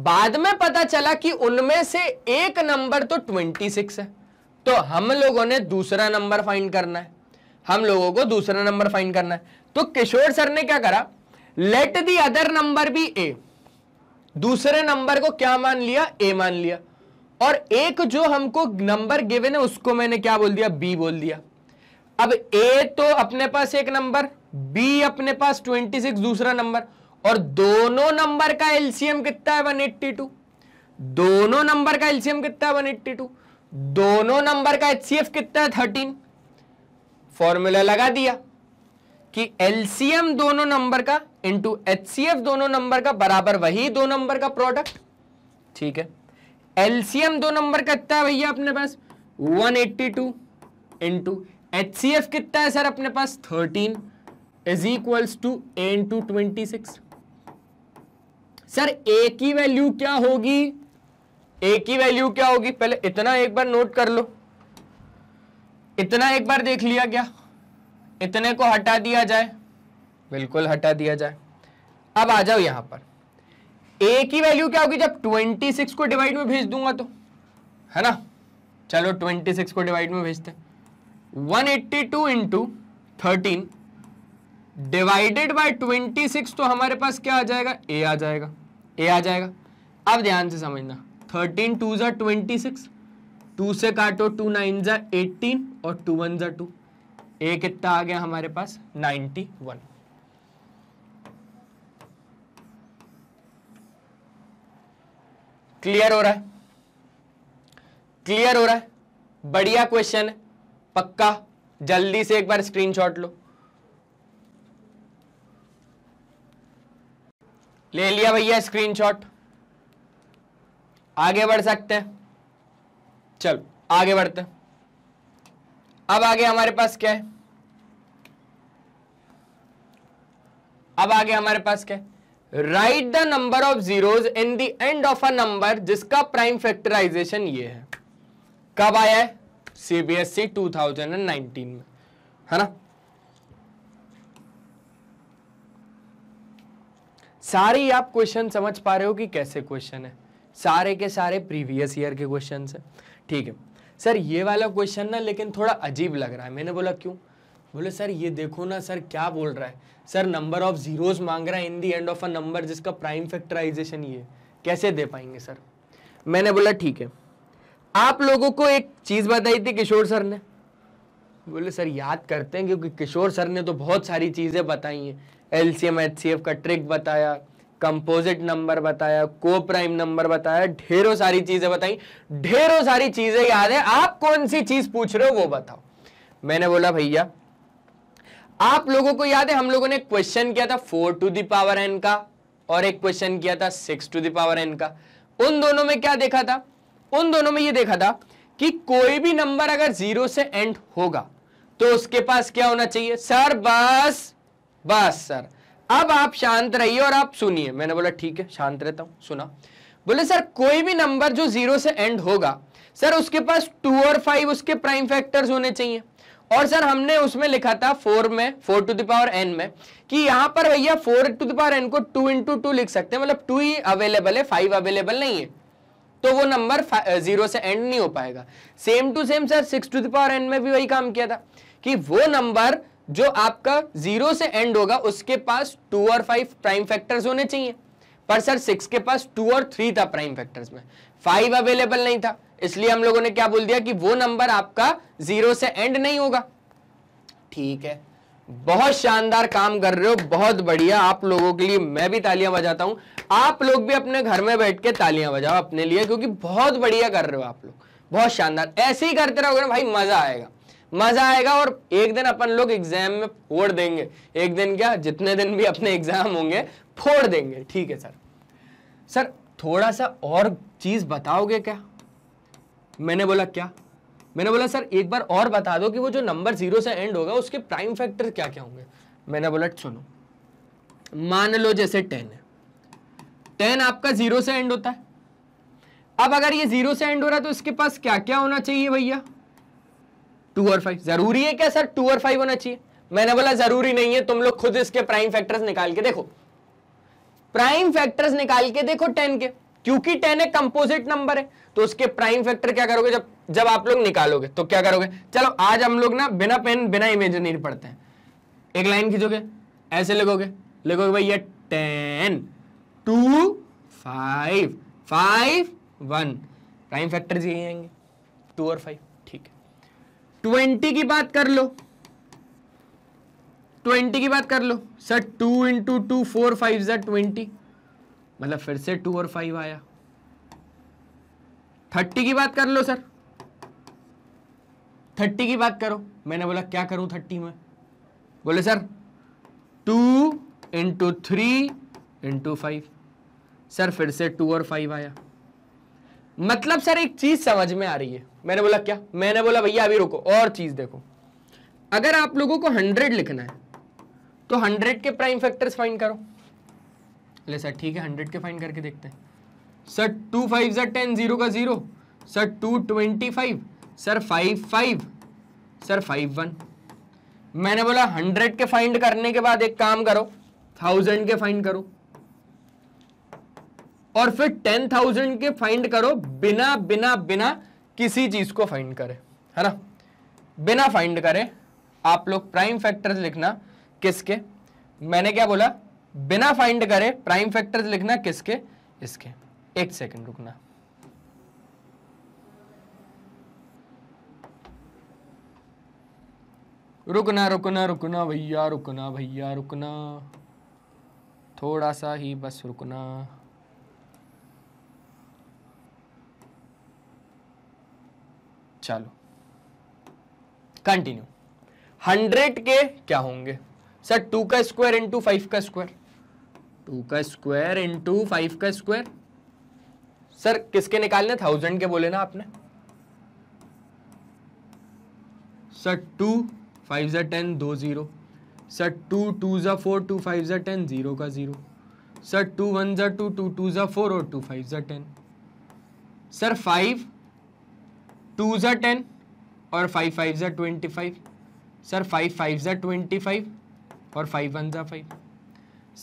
बाद में पता चला कि उनमें से एक नंबर तो ट्वेंटी सिक्स है तो हम लोगों ने दूसरा नंबर फाइंड करना है हम लोगों को दूसरा नंबर फाइंड करना है तो किशोर सर ने क्या करा लेट दी अदर नंबर भी ए दूसरे नंबर को क्या मान लिया ए मान लिया और एक जो हमको नंबर गिवन है उसको मैंने क्या बोल दिया बी बोल दिया अब ए तो अपने पास एक नंबर बी अपने पास 26 दूसरा नंबर और दोनों नंबर का एलसीएम कितना है 182 दोनों नंबर का एलसीएम कितना है 182 दोनों नंबर का एचसीएफ कितना है 13 फॉर्मूला लगा दिया कि एलसीएम दोनों नंबर का इंटू एचसीएफ दोनों नंबर का बराबर वही दो नंबर का प्रोडक्ट ठीक है एलसीएम दो नंबर का कितना है भैया अपने पास one eighty two into H C F कितना है सर अपने पास thirteen is equals to A two twenty six sir A की वैल्यू क्या होगी ए की वैल्यू क्या होगी पहले इतना एक बार नोट कर लो इतना एक बार देख लिया क्या इतने को हटा दिया जाए बिल्कुल हटा दिया जाए अब आ जाओ यहां पर ए की वैल्यू क्या होगी जब 26 को डिवाइड में भेज दूंगा तो है ना चलो 26 को डिवाइड में भेजते हैं one eighty two into thirteen divided by twenty six तो हमारे पास क्या आ जाएगा ए आ जाएगा ए आ जाएगा अब ध्यान से समझना थर्टीन टू ज़ा ट्वेंटी सिक्स टू से काटो टू नाइन ज़ा एटीन और टू वन ज़ा टू ए कितना आ गया हमारे पास नाइन्टी वन क्लियर हो रहा है क्लियर हो रहा है बढ़िया क्वेश्चन है पक्का जल्दी से एक बार स्क्रीनशॉट लो ले लिया भैया स्क्रीनशॉट आगे बढ़ सकते हैं चलो आगे बढ़ते हैं अब आगे हमारे पास क्या है अब आगे हमारे पास क्या है right the number of zeros in the end of a number जिसका प्राइम फैक्टराइजेशन ये है कब आया है सीबीएसई 2019 में है ना सारे आप क्वेश्चन समझ पा रहे हो कि कैसे क्वेश्चन है सारे के सारे प्रीवियस ईयर के क्वेश्चन है ठीक है सर ये वाला क्वेश्चन ना लेकिन थोड़ा अजीब लग रहा है मैंने बोला क्यों बोले सर ये देखो ना सर क्या बोल रहा है सर नंबर ऑफ जीरोस मांग रहा है in the end of a number जिसका प्राइम फैक्टराइजेशन ये कैसे दे पाएंगे सर मैंने बोला ठीक है आप लोगों को एक चीज बताई थी किशोर सर ने बोले सर याद करते हैं क्योंकि किशोर सर ने तो बहुत सारी चीजें बताई हैं L C M H C F का ट्रिक बताया कंपोजिट नंबर बताया को प्राइम नंबर बताया ढेरों सारी चीजें बताई ढेरों सारी चीजें याद है आप कौन सी चीज पूछ रहे हो वो बताओ मैंने बोला भैया आप लोगों को याद है हम लोगों ने क्वेश्चन किया था फोर टू दावर एन का और एक क्वेश्चन किया था सिक्स टू दावर एन का उन दोनों में क्या देखा था उन दोनों में ये देखा था कि कोई भी नंबर अगर जीरो से एंड होगा तो उसके पास क्या होना चाहिए सर बस बस सर अब आप शांत रहिए और आप सुनिए मैंने बोला ठीक है शांत रहता हूं सुना बोले सर कोई भी नंबर जो जीरो से एंड होगा सर उसके पास टू और फाइव उसके प्राइम फैक्टर्स होने चाहिए और सर हमने उसमें लिखा था फोर में फोर टू दावर एन में कि यहां पर भैया फोर टू दावर एन को टू इंटू टू लिख सकते हैं मतलब टू ही अवेलेबल है फाइव अवेलेबल नहीं है तो वो नंबर जीरो से एंड नहीं हो पाएगा same to same sir six to the power n में भी वही काम किया था कि वो नंबर जो आपका जीरो से एंड होगा उसके पास टू और फाइव प्राइम फैक्टर्स होने चाहिए पर सर सिक्स के पास टू और थ्री था प्राइम फैक्टर्स में फाइव अवेलेबल नहीं था इसलिए हम लोगों ने क्या बोल दिया कि वो नंबर आपका जीरो से एंड नहीं होगा ठीक है बहुत शानदार काम कर रहे हो बहुत बढ़िया आप लोगों के लिए मैं भी तालियां बजाता हूं आप लोग भी अपने घर में बैठ के तालियां बजाओ अपने लिए क्योंकि बहुत बढ़िया कर रहे हो आप लोग बहुत शानदार ऐसे ही करते रहोगे ना भाई मजा आएगा मजा आएगा और एक दिन अपन लोग एग्जाम में फोड़ देंगे एक दिन क्या जितने दिन भी अपने एग्जाम होंगे फोड़ देंगे ठीक है सर सर थोड़ा सा और चीज बताओगे क्या मैंने बोला क्या मैंने बोला सर एक बार और बता दो कि वो जो नंबर जीरो से एंड होगा उसके प्राइम फैक्टर क्या क्या होंगे मैंने बोला सुनो मान लो जैसे टेन है टेन आपका जीरो से एंड होता है अब अगर ये जीरो से एंड हो रहा है तो इसके पास क्या क्या होना चाहिए भैया टू और फाइव जरूरी है क्या सर टू और फाइव होना चाहिए मैंने बोला जरूरी नहीं है तुम लोग खुद इसके प्राइम फैक्टर्स निकाल के देखो प्राइम फैक्टर्स निकाल के देखो टेन के क्योंकि टेन एक कंपोजिट नंबर है तो उसके प्राइम फैक्टर क्या करोगे जब जब आप लोग निकालोगे तो क्या करोगे चलो आज हम लोग ना बिना पेन बिना इमेज नहीं पढ़ते हैं एक लाइन खींचोगे ऐसे लिखोगे लिखोगे भैया ten two five five one prime factor यही आएंगे टू और फाइव ठीक है ट्वेंटी की बात कर लो ट्वेंटी की बात कर लो sir two into two four five जर ट्वेंटी मतलब फिर से टू और फाइव आया थर्टी की बात कर लो सर थर्टी की बात करो मैंने बोला क्या करूं थर्टी में बोले sir two into three into five sir फिर से टू और फाइव आया मतलब सर एक चीज समझ में आ रही है मैंने बोला क्या मैंने बोला भैया अभी रुको और चीज देखो अगर आप लोगों को हंड्रेड लिखना है तो हंड्रेड के प्राइम फैक्टर्स फाइंड करो ले सर ठीक है हंड्रेड के फाइंड करके देखते हैं sir two five sir ten zero का zero sir two twenty five sir five five sir five one मैंने बोला हंड्रेड के फाइंड करने के बाद एक काम करो थाउजेंड के फाइंड करो और फिर टेन थाउजेंड के फाइंड करो बिना बिना बिना किसी चीज को फाइंड करे है ना बिना फाइंड करे आप लोग प्राइम फैक्टर्स लिखना किसके मैंने क्या बोला बिना फाइंड करे प्राइम फैक्टर्स लिखना किसके इसके एक सेकंड रुकना रुकना रुकना रुकना भैया रुकना भैया रुकना थोड़ा सा ही बस रुकना चलो कंटिन्यू हंड्रेड के क्या होंगे सर टू का स्क्वायर इंटू फाइव का स्क्वायर टू का स्क्वायर इंटू फाइव का स्क्वायर सर किसके निकालने थाउजेंड के बोले ना आपने सर टू फाइव जै टेन दो ज़ीरो सर टू टू ज़ा फोर टू फाइव जै टेन ज़ीरो का ज़ीरो सर टू वन जै टू टू टू जै फोर और टू फाइव जै टेन सर फाइव टू ज़ा टेन और फाइव फाइव ज़ा twenty five sir five five ज़ा ट्वेंटी फाइव और फाइव वन ज़ा फाइव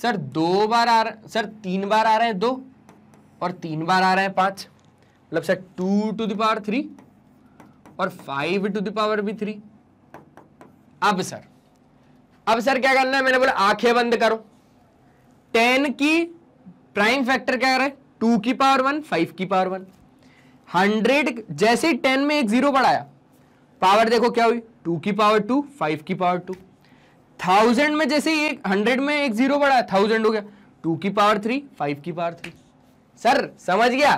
सर दो बार आ रहा सर तीन बार आ रहे हैं दो और तीन बार आ रहे हैं पाँच मतलब sir two to the power three और फाइव टू दावर भी थ्री अब सर अब सर क्या करना है मैंने बोला आंखें बंद करो टेन की प्राइम फैक्टर क्या है टू की पावर वन फाइव की पावर वन हंड्रेड जैसे टेन में एक जीरो बढ़ाया पावर देखो क्या हुई टू की पावर टू फाइव की पावर टू थाउजेंड में जैसे एक हंड्रेड में एक जीरो बढ़ाया थाउजेंड हो गया टू की पावर थ्री फाइव की पावर थ्री सर समझ गया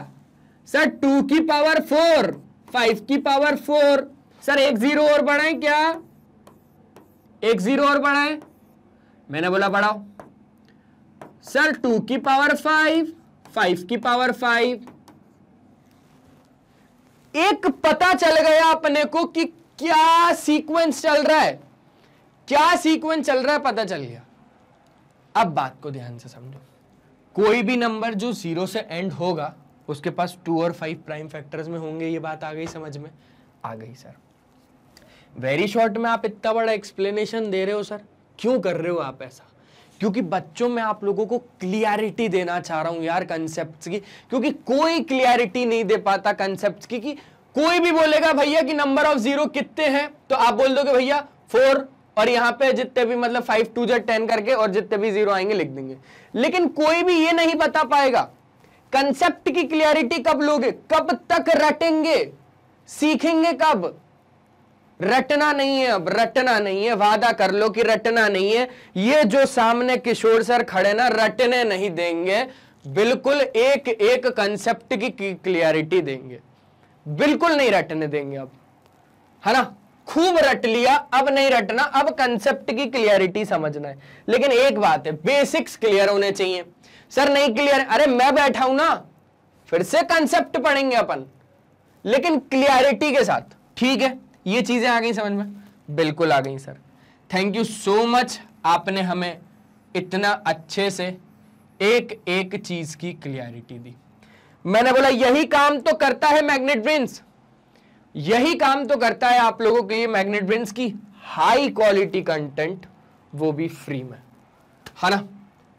सर टू की पावर फोर फाइव की पावर फोर सर एक जीरो और बढ़ाए क्या एक जीरो और बढ़ाए मैंने बोला बढ़ाओ सर टू की पावर फाइव फाइव की पावर फाइव एक पता चल गया अपने को कि क्या सीक्वेंस चल रहा है क्या सीक्वेंस चल रहा है पता चल गया अब बात को ध्यान से समझो कोई भी नंबर जो जीरो से एंड होगा उसके पास टू और फाइव प्राइम फैक्टर्स में होंगे ये बात आ गई समझ में आ गई सर वेरी शॉर्ट में आप इतना बड़ा एक्सप्लेनेशन दे रहे हो सर क्यों कर रहे हो आप ऐसा क्योंकि बच्चों में आप लोगों को क्लियरिटी देना चाह रहा हूं यार कंसेप्ट की क्योंकि कोई क्लियरिटी नहीं दे पाता कंसेप्ट की कि कोई भी बोलेगा भैया कि नंबर ऑफ जीरो कितने हैं तो आप बोल दोगे भैया फोर और यहां पे जितने भी मतलब फाइव टू जो टेन करके और जितने भी जीरो आएंगे लिख देंगे लेकिन कोई भी ये नहीं बता पाएगा कंसेप्ट की क्लियरिटी कब लोगे कब तक रटेंगे सीखेंगे कब रटना नहीं है अब रटना नहीं है वादा कर लो कि रटना नहीं है ये जो सामने किशोर सर खड़े ना रटने नहीं देंगे बिल्कुल एक एक कंसेप्ट की क्लियरिटी देंगे बिल्कुल नहीं रटने देंगे अब है ना खूब रट लिया अब नहीं रटना अब कंसेप्ट की क्लियरिटी समझना है लेकिन एक बात है बेसिक्स क्लियर होने चाहिए सर नहीं क्लियर अरे मैं बैठा हूं ना फिर से कंसेप्ट पढ़ेंगे अपन लेकिन क्लियरिटी के साथ ठीक है ये चीज़ें आ गई समझ में बिल्कुल आ गई sir thank you so much आपने हमें इतना अच्छे से एक एक चीज़ की क्लियरिटी दी मैंने बोला यही काम तो करता है मैग्नेट ब्रिंस यही काम तो करता है आप लोगों के लिए मैग्नेट ब्रिंस की हाई क्वालिटी कंटेंट वो भी फ्री में है हाँ ना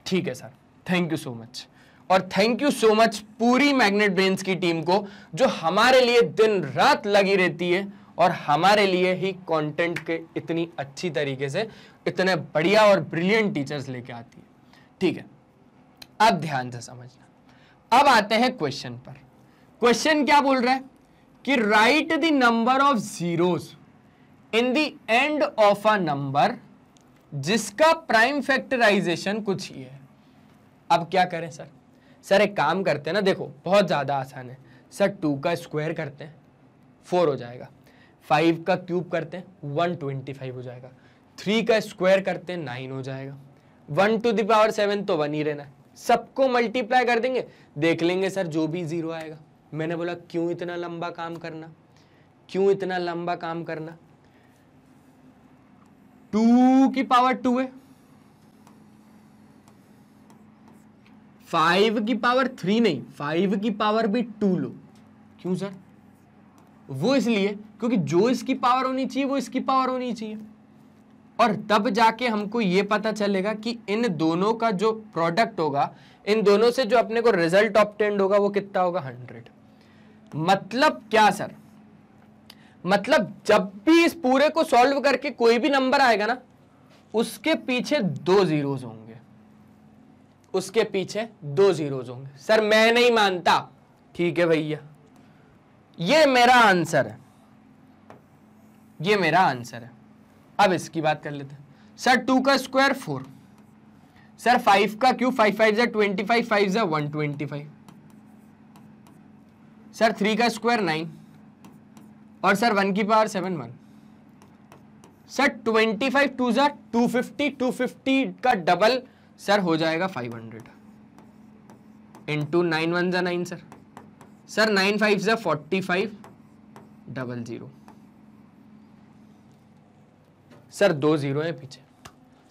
ठीक है sir thank you so much और थैंक यू सो मच पूरी मैग्नेट ब्रेन्स की टीम को जो हमारे लिए दिन रात लगी रहती है और हमारे लिए ही कंटेंट के इतनी अच्छी तरीके से इतने बढ़िया और ब्रिलियंट टीचर्स लेके आती है ठीक है अब ध्यान से समझना अब आते हैं क्वेश्चन पर क्वेश्चन क्या बोल रहा है कि right the number of zeros in the end of a number जिसका प्राइम फैक्टराइजेशन कुछ ही है अब क्या करें सर सर एक काम करते हैं ना देखो बहुत ज़्यादा आसान है सर टू का स्क्वायर करते हैं फोर हो जाएगा फाइव का क्यूब करते हैं वन ट्वेंटी फाइव हो जाएगा थ्री का स्क्वायर करते हैं नाइन हो जाएगा वन टू दावर सेवन तो वन ही रहना है सबको मल्टीप्लाई कर देंगे देख लेंगे सर जो भी जीरो आएगा मैंने बोला क्यों इतना लंबा काम करना क्यों इतना लंबा काम करना टू की पावर टू है फाइव की पावर थ्री नहीं फाइव की पावर भी टू लो क्यों सर वो इसलिए क्योंकि जो इसकी पावर होनी चाहिए वो इसकी पावर होनी चाहिए और तब जाके हमको ये पता चलेगा कि इन दोनों का जो प्रोडक्ट होगा इन दोनों से जो अपने को रिजल्ट ऑप्टेंड होगा वो कितना होगा हंड्रेड मतलब क्या सर मतलब जब भी इस पूरे को सॉल्व करके कोई भी नंबर आएगा ना उसके पीछे दो जीरोज होंगे उसके पीछे दो जीरोज होंगे सर मैं नहीं मानता ठीक है भैया ये मेरा आंसर है ये मेरा आंसर है अब इसकी बात कर लेते हैं सर टू का स्क्वायर फोर सर फाइव का क्यों फाइव फाइव जै ट्वेंटी फाइव फाइव जै one twenty five sir three का स्क्वायर नाइन और सर वन की power seven one sir twenty five two जै टू फिफ्टी टू फिफ्टी का डबल सर हो जाएगा five hundred into nine one जै nine sir sir nine five ज़ा forty five double zero sir दो zero है पीछे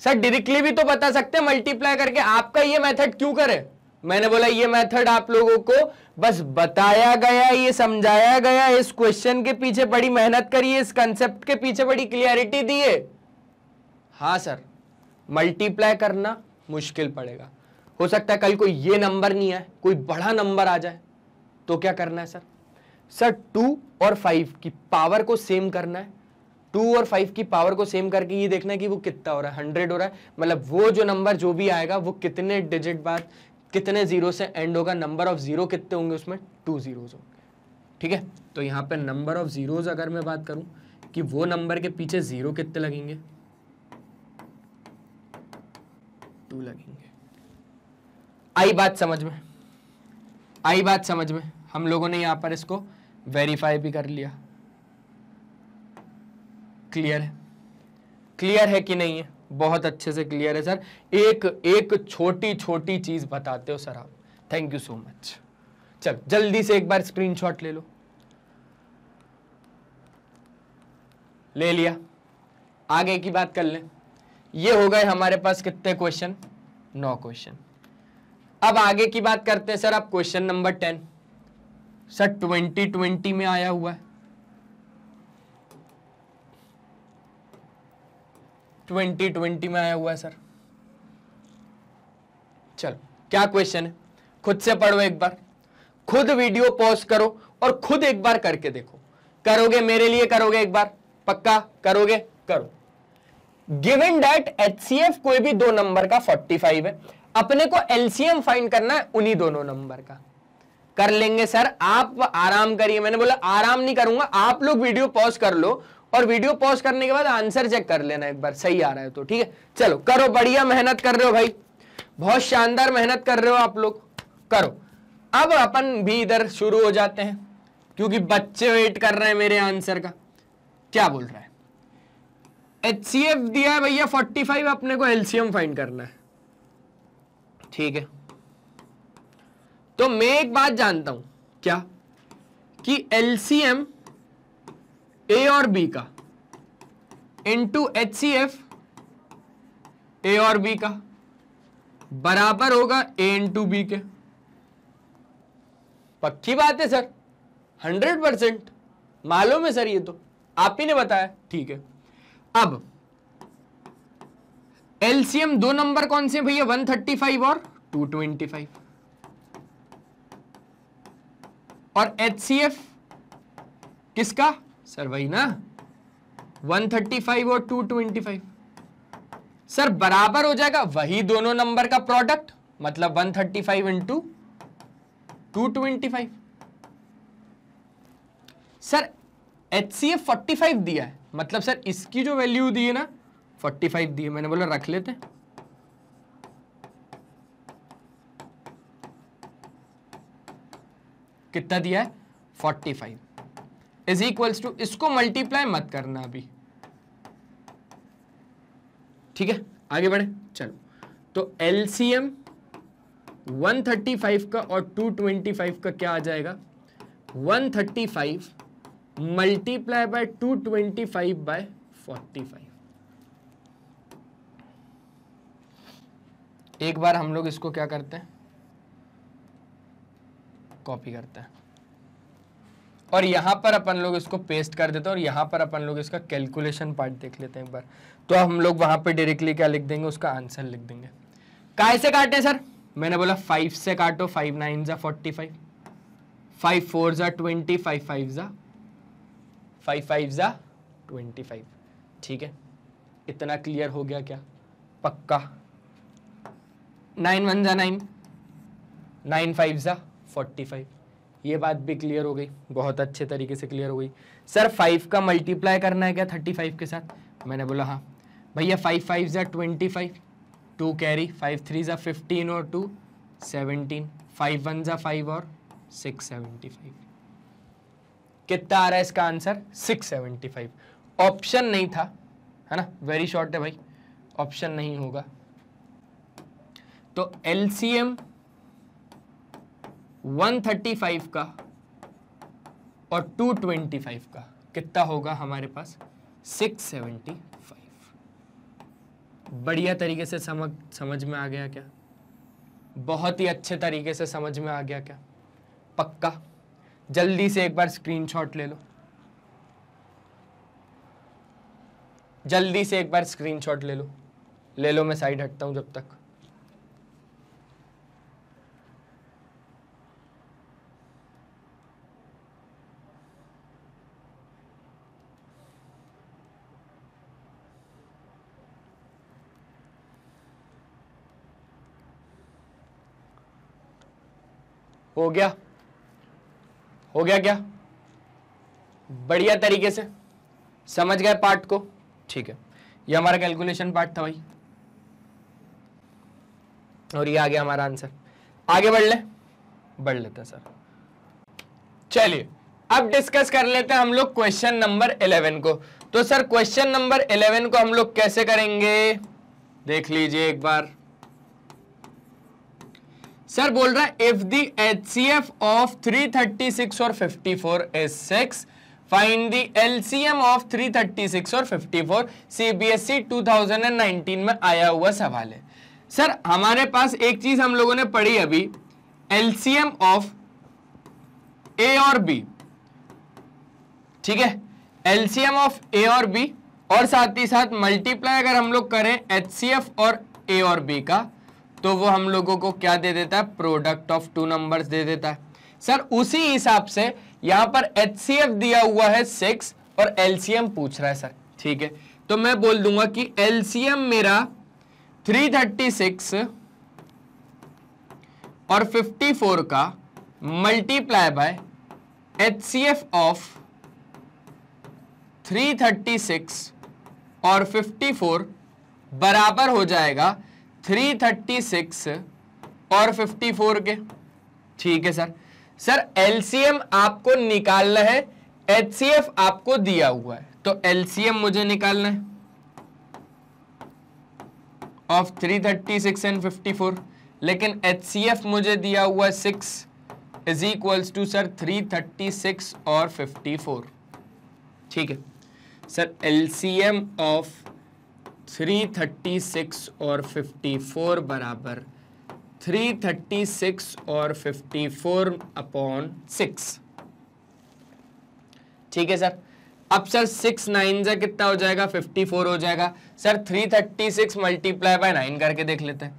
सर डायरेक्टली भी तो बता सकते हैं मल्टीप्लाई करके आपका ये मेथड क्यों करे मैंने बोला ये मेथड आप लोगों को बस बताया गया ये समझाया गया इस क्वेश्चन के पीछे बड़ी मेहनत करिए इस कंसेप्ट के पीछे बड़ी क्लियरिटी दी है हाँ सर मल्टीप्लाई करना मुश्किल पड़ेगा हो सकता है कल कोई ये नंबर नहीं आए कोई बड़ा नंबर आ जाए तो क्या करना है सर सर टू और फाइव की पावर को सेम करना है टू और फाइव की पावर को सेम करके ये देखना है कि वो कितना हो रहा है हंड्रेड हो रहा है मतलब वो जो नंबर जो भी आएगा वो कितने डिजिट बाद कितने जीरो से एंड होगा नंबर ऑफ जीरो कितने होंगे उसमें टू जीरोज होंगे ठीक है तो यहाँ पे नंबर ऑफ जीरोज अगर मैं बात करूँ कि वो नंबर के पीछे जीरो कितने लगेंगे टू लगेंगे आई बात समझ में आई बात समझ में हम लोगों ने यहाँ पर इसको वेरीफाई भी कर लिया क्लियर है क्लियर है कि नहीं है बहुत अच्छे से क्लियर है सर एक एक छोटी छोटी चीज़ बताते हो सर आप थैंक यू सो मच चल जल्दी से एक बार स्क्रीनशॉट ले लो ले लिया आगे की बात कर लें ये हो गए हमारे पास कितने क्वेश्चन नौ क्वेश्चन अब आगे की बात करते हैं सर आप क्वेश्चन नंबर टेन सर 2020 में आया हुआ है 2020 में आया हुआ है सर चलो क्या क्वेश्चन है खुद से पढ़ो एक बार खुद वीडियो पॉज करो और खुद एक बार करके देखो करोगे मेरे लिए करोगे एक बार पक्का करोगे करो गिवन डेट एचसीएफ कोई भी दो नंबर का 45 है अपने को एलसीएम फाइंड करना है उन्हीं दोनों नंबर का कर लेंगे सर आप आराम करिए मैंने बोला आराम नहीं करूंगा आप लोग वीडियो पॉज कर लो और वीडियो पॉज करने के बाद आंसर चेक कर लेना एक बार सही आ रहा है तो ठीक है चलो करो बढ़िया मेहनत कर रहे हो भाई बहुत शानदार मेहनत कर रहे हो आप लोग करो अब अपन भी इधर शुरू हो जाते हैं क्योंकि बच्चे वेट कर रहे हैं मेरे आंसर का क्या बोल रहा है एच दिया है भैया 45 अपने को एल्सियम फाइंड करना है ठीक है तो मैं एक बात जानता हूं क्या कि एम ए और बी का into H C F A और बी का बराबर होगा ए इंटू बी के पक्की बात है सर हंड्रेड परसेंट मालूम है सर ये तो आप ही ने बताया ठीक है अब एलसीएम दो नंबर कौन से भैया 135 और 225 और एच किसका सर वही ना 135 और 225 सर बराबर हो जाएगा वही दोनों नंबर का प्रोडक्ट मतलब 135 thirty five into two twenty five sir H C F forty five दिया है मतलब सर इसकी जो वैल्यू दी है ना फोर्टी फाइव दी है मैंने बोला रख लेते हैं कितना दिया है forty five is equals to इसको मल्टीप्लाई मत करना अभी ठीक है आगे बढ़े चलो तो एलसीएम 135 का और 225 का क्या आ जाएगा 135 multiply by two twenty five by five एक बार हम लोग इसको क्या करते हैं कॉपी करते हैं और यहाँ पर अपन लोग इसको पेस्ट कर देते हैं और यहाँ पर अपन लोग इसका कैलकुलेशन पार्ट देख लेते हैं एक बार तो हम लोग वहाँ पर डायरेक्टली क्या लिख देंगे उसका आंसर लिख देंगे काय से काटे सर मैंने बोला फाइव से काटो फाइव नाइन ज़ा फोर्टी फाइव फाइव फोर ज़ा ट्वेंटी फाइव फाइव ज़ा फाइव फाइव ज़ा ट्वेंटी फाइव ठीक है इतना क्लियर हो गया क्या पक्का नाइन वन ज़ा नाइन नाइन फाइव ज़ा फोर्टी फाइव ये बात भी क्लियर हो गई बहुत अच्छे तरीके से क्लियर हो गई सर फाइव का मल्टीप्लाई करना है क्या थर्टी फाइव के साथ मैंने बोला हाँ भैया फाइव फाइव ज़ा twenty five two carry five three ज़ा फिफ्टीन और टू सेवनटीन फाइव वन ज़ा फाइव और सिक्स सेवेंटी फाइव कितना आ रहा है इसका answer six seventy five option नहीं था है ना वेरी शॉर्ट है भाई ऑप्शन नहीं होगा तो एल 135 का और 225 का कितना होगा हमारे पास 675 बढ़िया तरीके से समझ समझ में आ गया क्या बहुत ही अच्छे तरीके से समझ में आ गया क्या पक्का जल्दी से एक बार स्क्रीनशॉट ले लो जल्दी से एक बार स्क्रीनशॉट ले लो ले लो मैं साइड हटता हूँ जब तक हो गया हो गया क्या बढ़िया तरीके से समझ गए पार्ट को ठीक है ये हमारा कैलकुलेशन पार्ट था भाई और ये आ गया हमारा आंसर आगे बढ़ ले बढ़ लेते हैं सर चलिए अब डिस्कस कर लेते हैं हम लोग क्वेश्चन नंबर इलेवन को तो सर क्वेश्चन नंबर इलेवन को हम लोग कैसे करेंगे देख लीजिए एक बार सर बोल रहा है if the H C F of three thirty six और fifty four is six find the L C M of three thirty six और fifty four C B S two thousand and nineteen में आया हुआ सवाल है sir हमारे पास एक चीज हम लोगों ने पढ़ी अभी L C M of A और बी ठीक है L C M of A और बी और साथ ही साथ मल्टीप्लाई अगर हम लोग करें एफ और ए और बी का तो वो हम लोगों को क्या दे देता है प्रोडक्ट ऑफ टू नंबर्स दे देता है सर उसी हिसाब से यहां पर एच दिया हुआ है सिक्स और एलसीएम पूछ रहा है सर ठीक है तो मैं बोल दूंगा कि एलसीएम मेरा 336 और 54 का multiply by H C F of 336 और 54 बराबर हो जाएगा थ्री थर्टी सिक्स और फिफ्टी फोर के ठीक है सर सर एलसीएम आपको निकालना है एच आपको दिया हुआ है तो एलसीएम मुझे निकालना है of three thirty six and fifty four लेकिन एच मुझे दिया हुआ है six is equals to sir three thirty six और फिफ्टी फोर ठीक है sir LCM of three thirty six और फिफ्टी फोर बराबर थ्री थर्टी सिक्स और फिफ्टी फोर अपॉन सिक्स ठीक है सर अब सर सिक्स नाइन जा कितना हो जाएगा फिफ्टी फोर हो जाएगा sir three thirty six multiply by nine करके देख लेते हैं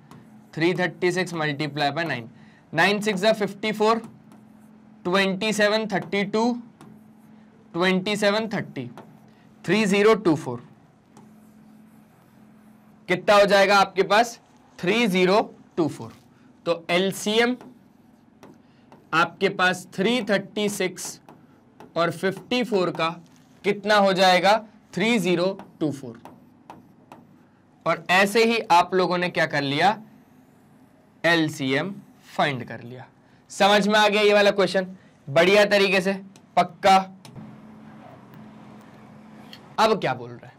three thirty six multiply by nine nine six जो fifty four twenty seven thirty two twenty seven thirty three zero two four कितना हो जाएगा आपके पास थ्री जीरो टू फोर तो एल आपके पास थ्री थर्टी सिक्स और फिफ्टी फोर का कितना हो जाएगा थ्री जीरो टू फोर और ऐसे ही आप लोगों ने क्या कर लिया एलसीएम फाइंड कर लिया समझ में आ गया ये वाला क्वेश्चन बढ़िया तरीके से पक्का अब क्या बोल रहा है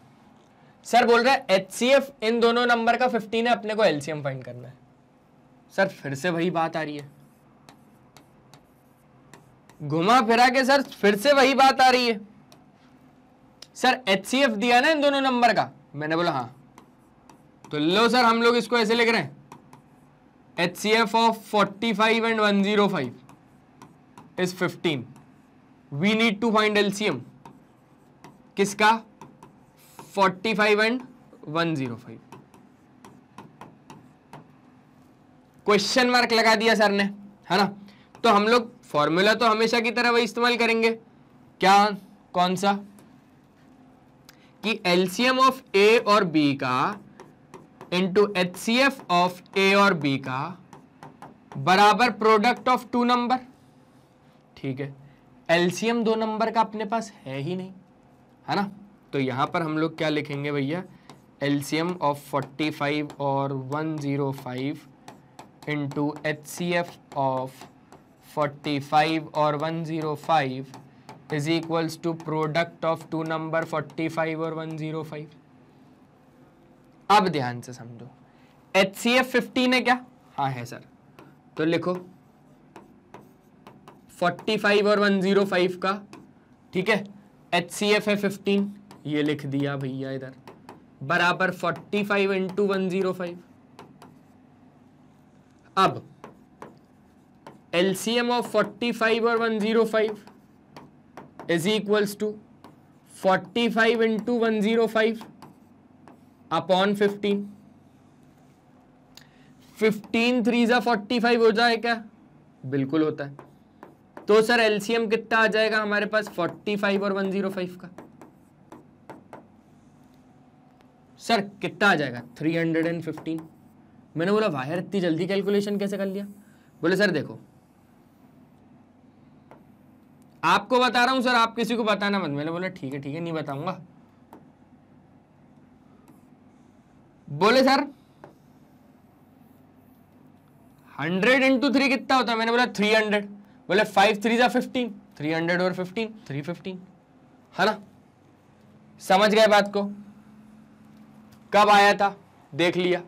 सर बोल रहा है एच इन दोनों नंबर का फिफ्टीन है अपने को एलसीएम फाइंड करना है सर फिर से वही बात आ रही है घुमा फिरा के सर फिर से वही बात आ रही है सर एच दिया ना इन दोनों नंबर का मैंने बोला हाँ तो लो सर हम लोग इसको ऐसे लिख रहे हैं H C F of forty five and one zero five is fifteen we need to find LCM किसका forty five and one zero five question mark लगा दिया सर ने है ना तो हम लोग फॉर्मूला तो हमेशा की तरह वही इस्तेमाल करेंगे क्या कौन सा कि एलसीएम ऑफ ए और बी का into H C F of A और बी का बराबर प्रोडक्ट ऑफ टू नंबर ठीक है एलसीएम दो नंबर का अपने पास है ही नहीं है ना तो यहाँ पर हम लोग क्या लिखेंगे भैया L C M of forty five और one zero five into H C F of forty five और one zero five is equals to product of two number forty five और वन ज़ीरो फाइव अब ध्यान से समझो H C F fifteen है क्या हाँ है सर तो लिखो फोर्टी फाइव और वन ज़ीरो फाइव का ठीक है एच सी एफ है फिफ्टीन ये लिख दिया भैया इधर बराबर forty five into one zero five अब एलसीएम ऑफ फोर्टी फाइव और one zero five is equals to forty five into one zero five upon fifteen fifteen three ज़ा फोर्टी फाइव हो जाए क्या बिल्कुल होता है तो सर एलसीएम कितना आ जाएगा हमारे पास फोर्टी फाइव और वन जीरो फाइव का सर कितना आ जाएगा थ्री हंड्रेड एंड फिफ्टीन मैंने बोला वायर इतनी जल्दी कैलकुलेशन कैसे कर लिया बोले सर देखो आपको बता रहा हूं सर आप किसी को बताना मत मैंने बोला ठीक है ठीक है नहीं बताऊंगा बोले सर हंड्रेड इंटू थ्री कितना होता है मैंने बोला थ्री हंड्रेड बोले फाइव थ्री जा फिफ्टीन थ्री हंड्रेड और फिफ्टीन थ्री फिफ्टीन है ना समझ गए बात को कब आया था देख लिया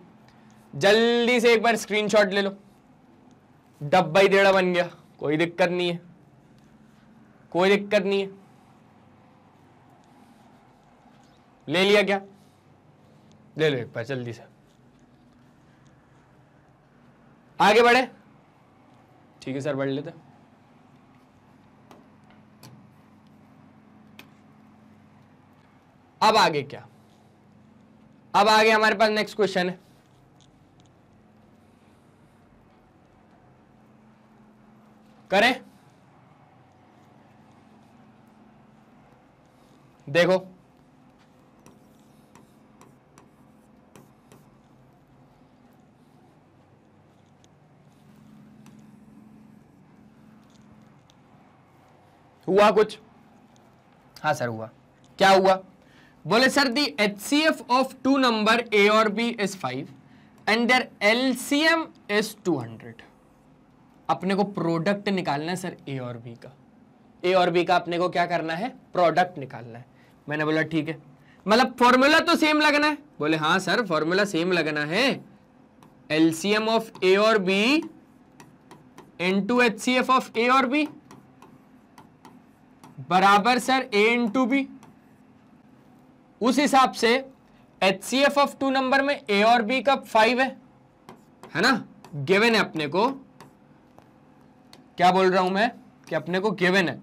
जल्दी से एक बार स्क्रीनशॉट ले लो डब्बा ही डेढ़ा बन गया कोई दिक्कत नहीं है कोई दिक्कत नहीं है ले लिया क्या ले लो एक बार जल्दी से आगे बढ़े ठीक है सर बढ़ लेते अब आगे क्या अब आगे हमारे पास नेक्स्ट क्वेश्चन है करें देखो हुआ कुछ हाँ सर हुआ क्या हुआ बोले sir the H C F of two number A और B is five and there L C M is two hundred अपने को प्रोडक्ट निकालना है सर ए और बी का ए और बी का अपने को क्या करना है प्रोडक्ट निकालना है मैंने बोला ठीक है मतलब फॉर्मूला तो सेम लगना है बोले हाँ सर फॉर्मूला सेम लगना है L C M of A और B into H C F of A और बी बराबर सर ए इंटू बी उस हिसाब से H C F of two number में ए और बी का फाइव है है ना गिवन है अपने को क्या बोल रहा हूं मैं कि अपने को गिवन है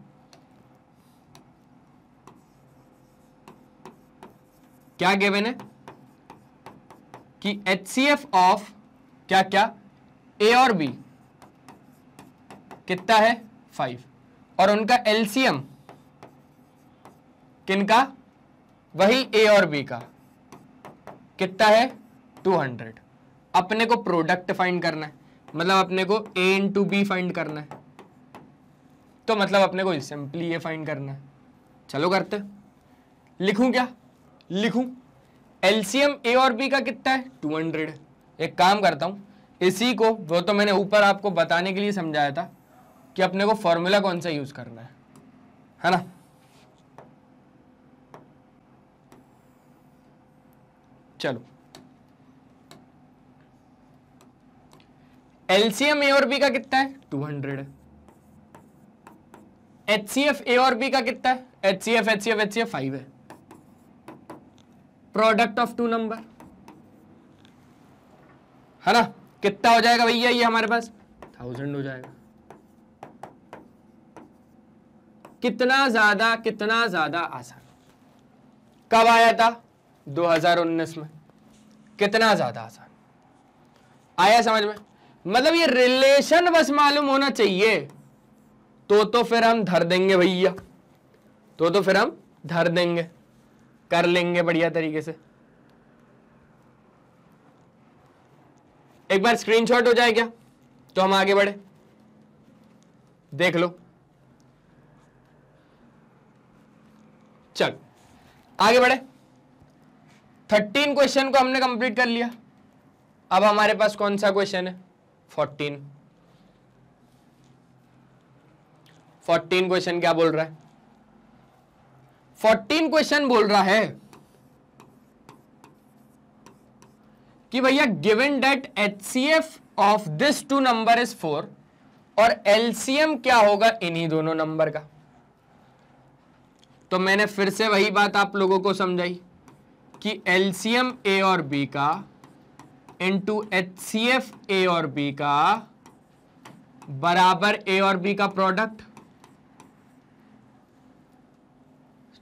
क्या गिवन है कि एच सी एफ ऑफ क्या क्या ए और बी कितना है फाइव और उनका एलसीएम किनका वही ए और बी का कितना है 200 अपने को प्रोडक्ट फाइंड करना है मतलब अपने को A into B find करना है तो मतलब अपने को सिंपली ये फाइंड करना है चलो करते लिखूं क्या लिखूं एलसीएम ए और बी का कितना है 200 एक काम करता हूं इसी को वो तो मैंने ऊपर आपको बताने के लिए समझाया था कि अपने को फॉर्मूला कौन सा यूज़ करना है है ना चलो एलसीएम ए और बी का कितना है 200 है एफ ए और बी का कितना है H H C HCF five है प्रोडक्ट ऑफ टू नंबर है ना कितना हो जाएगा भैया ये हमारे पास थाउजेंड हो जाएगा कितना ज्यादा कितना ज्यादा आसान कब आया था 2019 में कितना ज्यादा आसान आया समझ में मतलब ये रिलेशन बस मालूम होना चाहिए तो तो फिर हम धर देंगे भैया तो तो फिर हम धर देंगे कर लेंगे बढ़िया तरीके से एक बार स्क्रीनशॉट हो जाए क्या तो हम आगे बढ़े देख लो चल आगे बढ़े थर्टीन क्वेश्चन को हमने कंप्लीट कर लिया अब हमारे पास कौन सा क्वेश्चन है फोर्टीन फोर्टीन क्वेश्चन क्या बोल रहा है फोर्टीन क्वेश्चन बोल रहा है कि भैया given that H C F of this two number is four और एलसीएम क्या होगा इन्हीं दोनों नंबर का तो मैंने फिर से वही बात आप लोगों को समझाई कि एलसीएम ए और बी का into H C F A और बी का बराबर ए और बी का प्रोडक्ट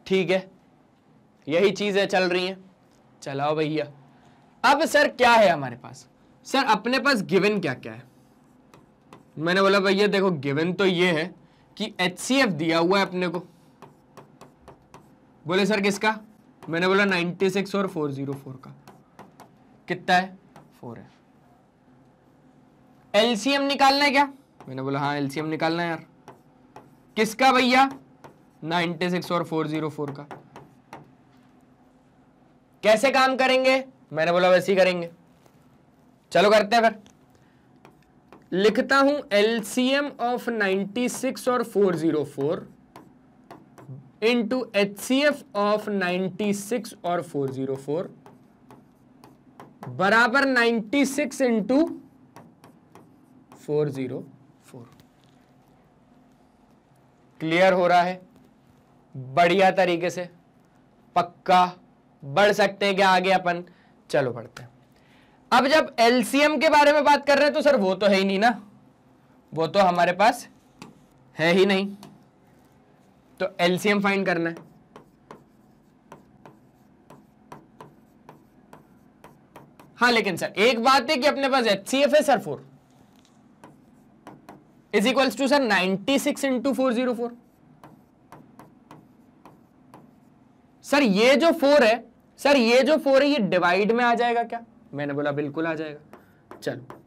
ठीक है यही चीजें चल रही हैं चलाओ भैया अब सर क्या है हमारे पास सर अपने पास गिवन क्या क्या है मैंने बोला भैया देखो गिवन तो ये है कि एच दिया हुआ है अपने को बोले सर किसका मैंने बोला 96 और 404 का कितना है फोर है एलसीएम निकालना है क्या मैंने बोला हाँ एलसीएम निकालना है यार किसका भैया 96 और 404 का कैसे काम करेंगे मैंने बोला वैसे ही करेंगे चलो करते हैं फिर लिखता हूं एलसीएम ऑफ 96 और 404 नाइनटी सिक्स और 96 जीरो 404 बराबर 96 जीरो फोर क्लियर हो रहा है बढ़िया तरीके से पक्का बढ़ सकते हैं क्या आगे अपन चलो बढ़ते हैं अब जब एलसीएम के बारे में बात कर रहे हैं तो सर वो तो है ही नहीं ना वो तो हमारे पास है ही नहीं तो एलसीएम फाइन करना है हाँ लेकिन सर एक बात है कि अपने पास एच सी एफ है sir four is equals to sir ninety six into four zero four sir ये जो फोर है सर ये जो फोर है ये डिवाइड में आ जाएगा क्या मैंने बोला बिल्कुल आ जाएगा चलो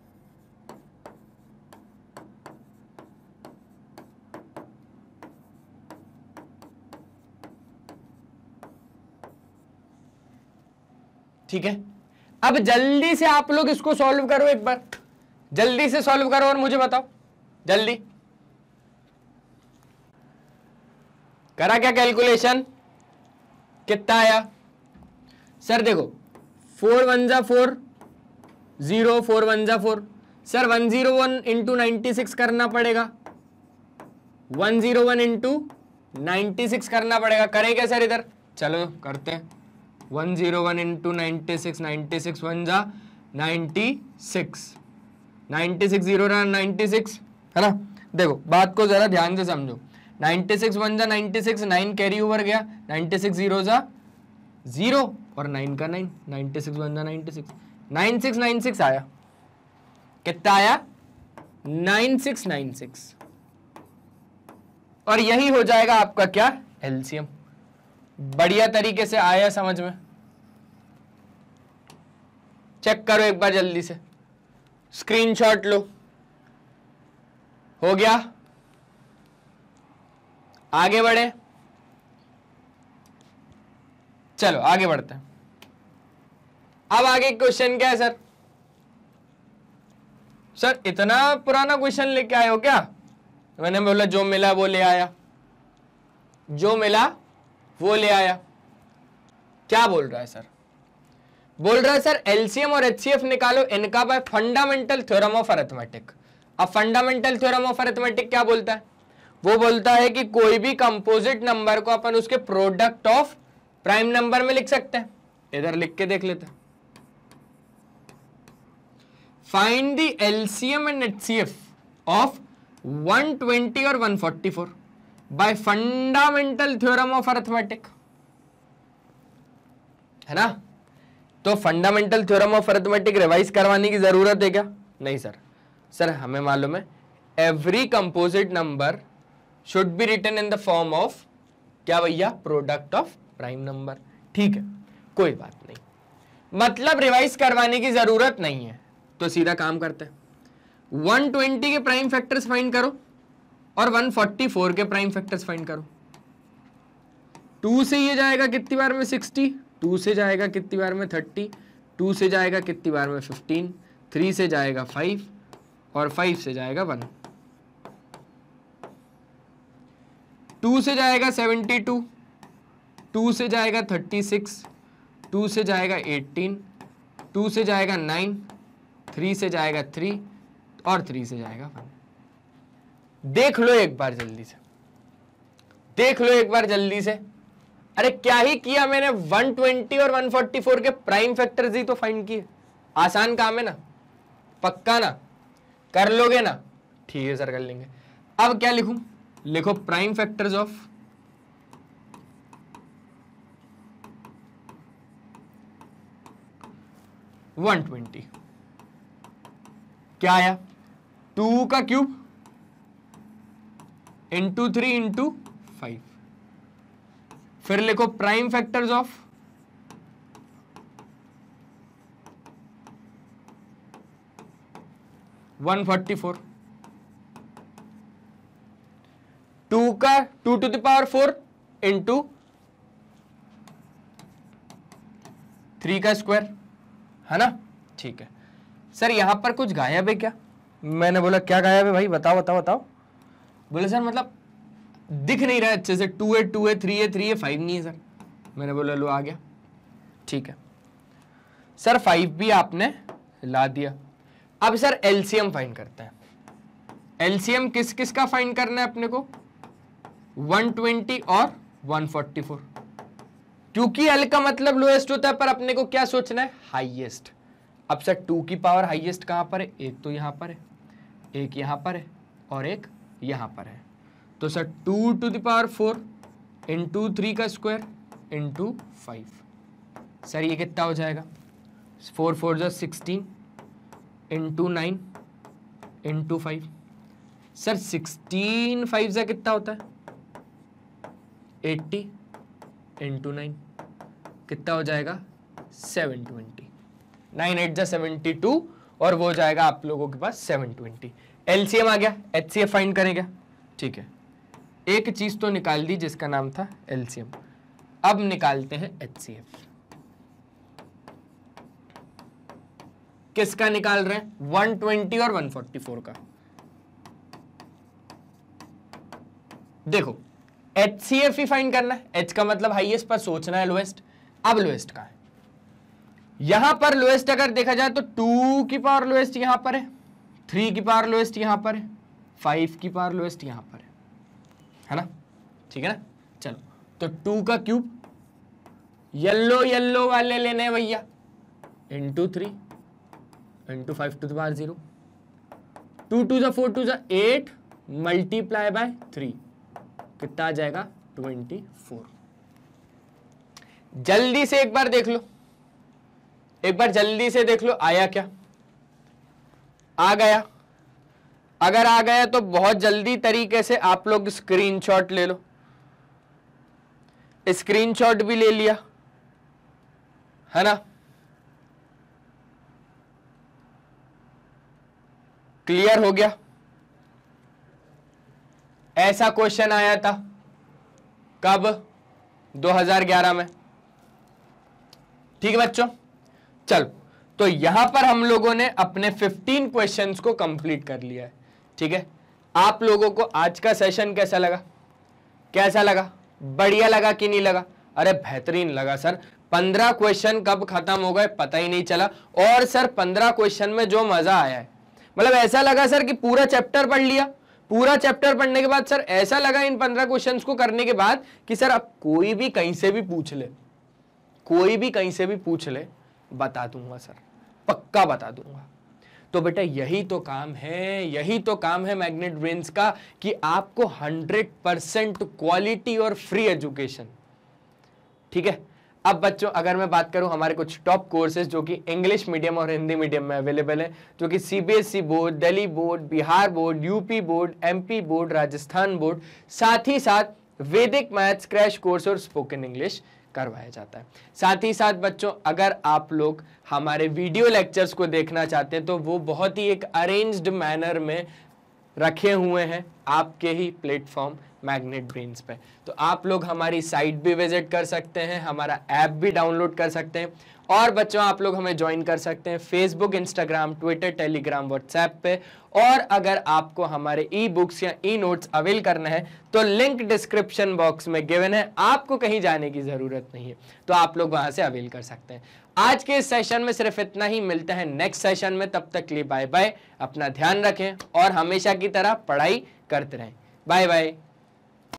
ठीक है अब जल्दी से आप लोग इसको सॉल्व करो एक बार जल्दी से सॉल्व करो और मुझे बताओ जल्दी करा क्या कैलकुलेशन कितना आया सर देखो फोर वन जा फोर जीरो फोर वन जा four sir one zero one into ninety six करना पड़ेगा one zero one into ninety six करना पड़ेगा करें क्या सर इधर चलो करते हैं one zero one into ninety six ninety six one जा ninety six ninety six zero ninety six है ना देखो बात को ज़रा ध्यान से समझो नाइन्टी सिक्स वन जा ninety six nine carry over गया नाइन्टी सिक्स जीरो जा जीरो और नाइन का नाइन नाइन्टी सिक्स वन जा ninety six nine six nine six आया कितना आया नाइन सिक्स नाइन सिक्स और यही हो जाएगा आपका क्या एलसीएम बढ़िया तरीके से आया समझ में चेक करो एक बार जल्दी से स्क्रीनशॉट लो हो गया आगे बढ़े चलो आगे बढ़ते हैं अब आगे क्वेश्चन क्या है सर सर इतना पुराना क्वेश्चन लेके आए हो क्या मैंने बोला जो मिला वो ले आया जो मिला वो ले आया क्या बोल रहा है सर बोल रहा है सर एलसीएम और एच निकालो इनका by fundamental theorem of arithmetic अब फंडामेंटल थ्योरम ऑफ अरेथमेटिक क्या बोलता है वो बोलता है कि कोई भी कंपोजिट नंबर को अपन उसके प्रोडक्ट ऑफ प्राइम नंबर में लिख सकते हैं इधर लिख के देख लेते find the LCM and H of 120 और 144 by fundamental theorem of arithmetic है ना तो fundamental theorem of arithmetic revise करवाने की जरूरत है क्या नहीं सर सर हमें मालूम है every composite number should be written in the form of क्या भैया प्रोडक्ट ऑफ प्राइम नंबर ठीक है कोई बात नहीं मतलब रिवाइज करवाने की जरूरत नहीं है तो सीधा काम करते हैं 120 के प्राइम फैक्टर्स फाइंड करो और 144 के प्राइम फैक्टर्स फाइंड करो टू से ये जाएगा कितनी बार में सिक्सटी टू से जाएगा कितनी बार में थर्टी टू से जाएगा कितनी बार में फिफ्टीन थ्री से जाएगा फाइव और फाइव से जाएगा वन टू से जाएगा सेवेंटी टू टू से जाएगा थर्टी सिक्स टू से जाएगा एट्टीन टू से जाएगा नाइन थ्री से जाएगा थ्री और थ्री से जाएगा वन देख लो एक बार जल्दी से देख लो एक बार जल्दी से अरे क्या ही किया मैंने 120 और 144 के प्राइम फैक्टर्स ही तो फाइंड किए आसान काम है ना पक्का ना कर लोगे ना ठीक है सर कर लेंगे अब क्या लिखूं लिखो prime factors of one twenty क्या आया टू का cube into three into five फिर लिखो prime factors of one forty four two का two two the power four into three का स्क्वायर है ना ठीक है सर यहां पर कुछ गायब है क्या मैंने बोला क्या गायब है भाई बताओ बताओ बताओ बोले सर मतलब दिख नहीं रहा अच्छे से two A two A three A three A five नहीं है सर मैंने बोला लो आ गया ठीक है सर फाइव भी आपने ला दिया अब सर एलसीएम फाइंड करते हैं एलसीएम किस किस का फाइंड करना है अपने को 120 और 144 क्योंकि एल का मतलब लोएस्ट होता है पर अपने को क्या सोचना है हाईएस्ट अब सर टू की पावर हाईएस्ट कहां पर है एक तो यहां पर है एक यहां पर है और एक यहां पर है तो sir two to the power four into three का स्क्वायर इंटू फाइव सर ये कितना हो जाएगा फोर फोर जो sixteen into nine into five sir sixteen five ज़ा कितना होता है एट्टी इंटू नाइन कितना हो जाएगा सेवन ट्वेंटी नाइन एट ज़ा सेवेंटी टू और वो जाएगा आप लोगों के पास सेवन ट्वेंटी एलसीएम आ गया एचसीएफ फाइंड करेंगे ठीक है एक चीज तो निकाल दी जिसका नाम था एलसीएम अब निकालते हैं एचसीएफ किसका निकाल रहे हैं 120 और 144 का देखो एच सी एफ ही फाइंड करना है एच का मतलब हाईएस्ट पर सोचना है लोएस्ट अब लोएस्ट का है यहां पर लोएस्ट अगर देखा जाए तो टू की पावर लोएस्ट यहां पर है थ्री की पावर लोएस्ट यहां पर है फाइव की पावर लोएस्ट यहां पर है ना ठीक है ना चलो तो टू का क्यूब येल्लो येल्लो वाले लेने भैया into three into five two दार जीरो टू टू जो फोर टू जो एट मल्टीप्लाई बाय थ्री कितना आ जाएगा ट्वेंटी फोर जल्दी से एक बार देख लो एक बार जल्दी से देख लो आया क्या आ गया अगर आ गया तो बहुत जल्दी तरीके से आप लोग स्क्रीनशॉट ले लो स्क्रीनशॉट भी ले लिया है ना क्लियर हो गया ऐसा क्वेश्चन आया था कब 2011 में ठीक है बच्चों चलो तो यहां पर हम लोगों ने अपने 15 क्वेश्चंस को कंप्लीट कर लिया है ठीक है आप लोगों को आज का सेशन कैसा लगा कैसा लगा बढ़िया लगा कि नहीं लगा अरे बेहतरीन लगा सर पंद्रह क्वेश्चन कब खत्म हो गए पता ही नहीं चला और सर पंद्रह क्वेश्चन में जो मजा आया है मतलब ऐसा लगा सर कि पूरा चैप्टर पढ़ लिया पूरा चैप्टर पढ़ने के बाद सर ऐसा लगा इन पंद्रह क्वेश्चंस को करने के बाद कि सर आप कोई भी कहीं से भी पूछ ले कोई भी कहीं से भी पूछ ले बता दूंगा सर पक्का बता दूंगा तो बेटा यही तो काम है यही तो काम है मैग्नेट ब्रेन्स का कि आपको 100 परसेंट क्वालिटी और फ्री एजुकेशन ठीक है अब बच्चों अगर मैं बात करूं हमारे कुछ टॉप कोर्सेज जो कि इंग्लिश मीडियम और हिंदी मीडियम में अवेलेबल है जो कि CBSE e board Delhi board Bihar board UP board MP board Rajasthan board साथ ही साथ वेदिक मैथ्स क्रैश कोर्स और स्पोकन इंग्लिश करवाया जाता है साथ ही साथ बच्चों अगर आप लोग हमारे वीडियो लेक्चर्स को देखना चाहते हैं तो वो बहुत ही एक अरेंज्ड मैनर में रखे हुए हैं आपके ही प्लेटफॉर्म मैग्नेट ब्रेन्स पे तो आप लोग हमारी साइट भी विजिट कर सकते हैं हमारा ऐप भी डाउनलोड कर सकते हैं और बच्चों आप लोग हमें ज्वाइन कर सकते हैं Facebook Instagram Twitter Telegram WhatsApp पे और अगर आपको हमारे ई बुक्स या ई नोट्स अवेल करना है तो लिंक डिस्क्रिप्शन बॉक्स में गिवन है आपको कहीं जाने की ज़रूरत नहीं है तो आप लोग वहां से अवेल कर सकते हैं आज के इस सेशन में सिर्फ इतना ही मिलते हैं नेक्स्ट सेशन में तब तक लिए बाय बाय अपना ध्यान रखें और हमेशा की तरह पढ़ाई करते रहें बाय बाय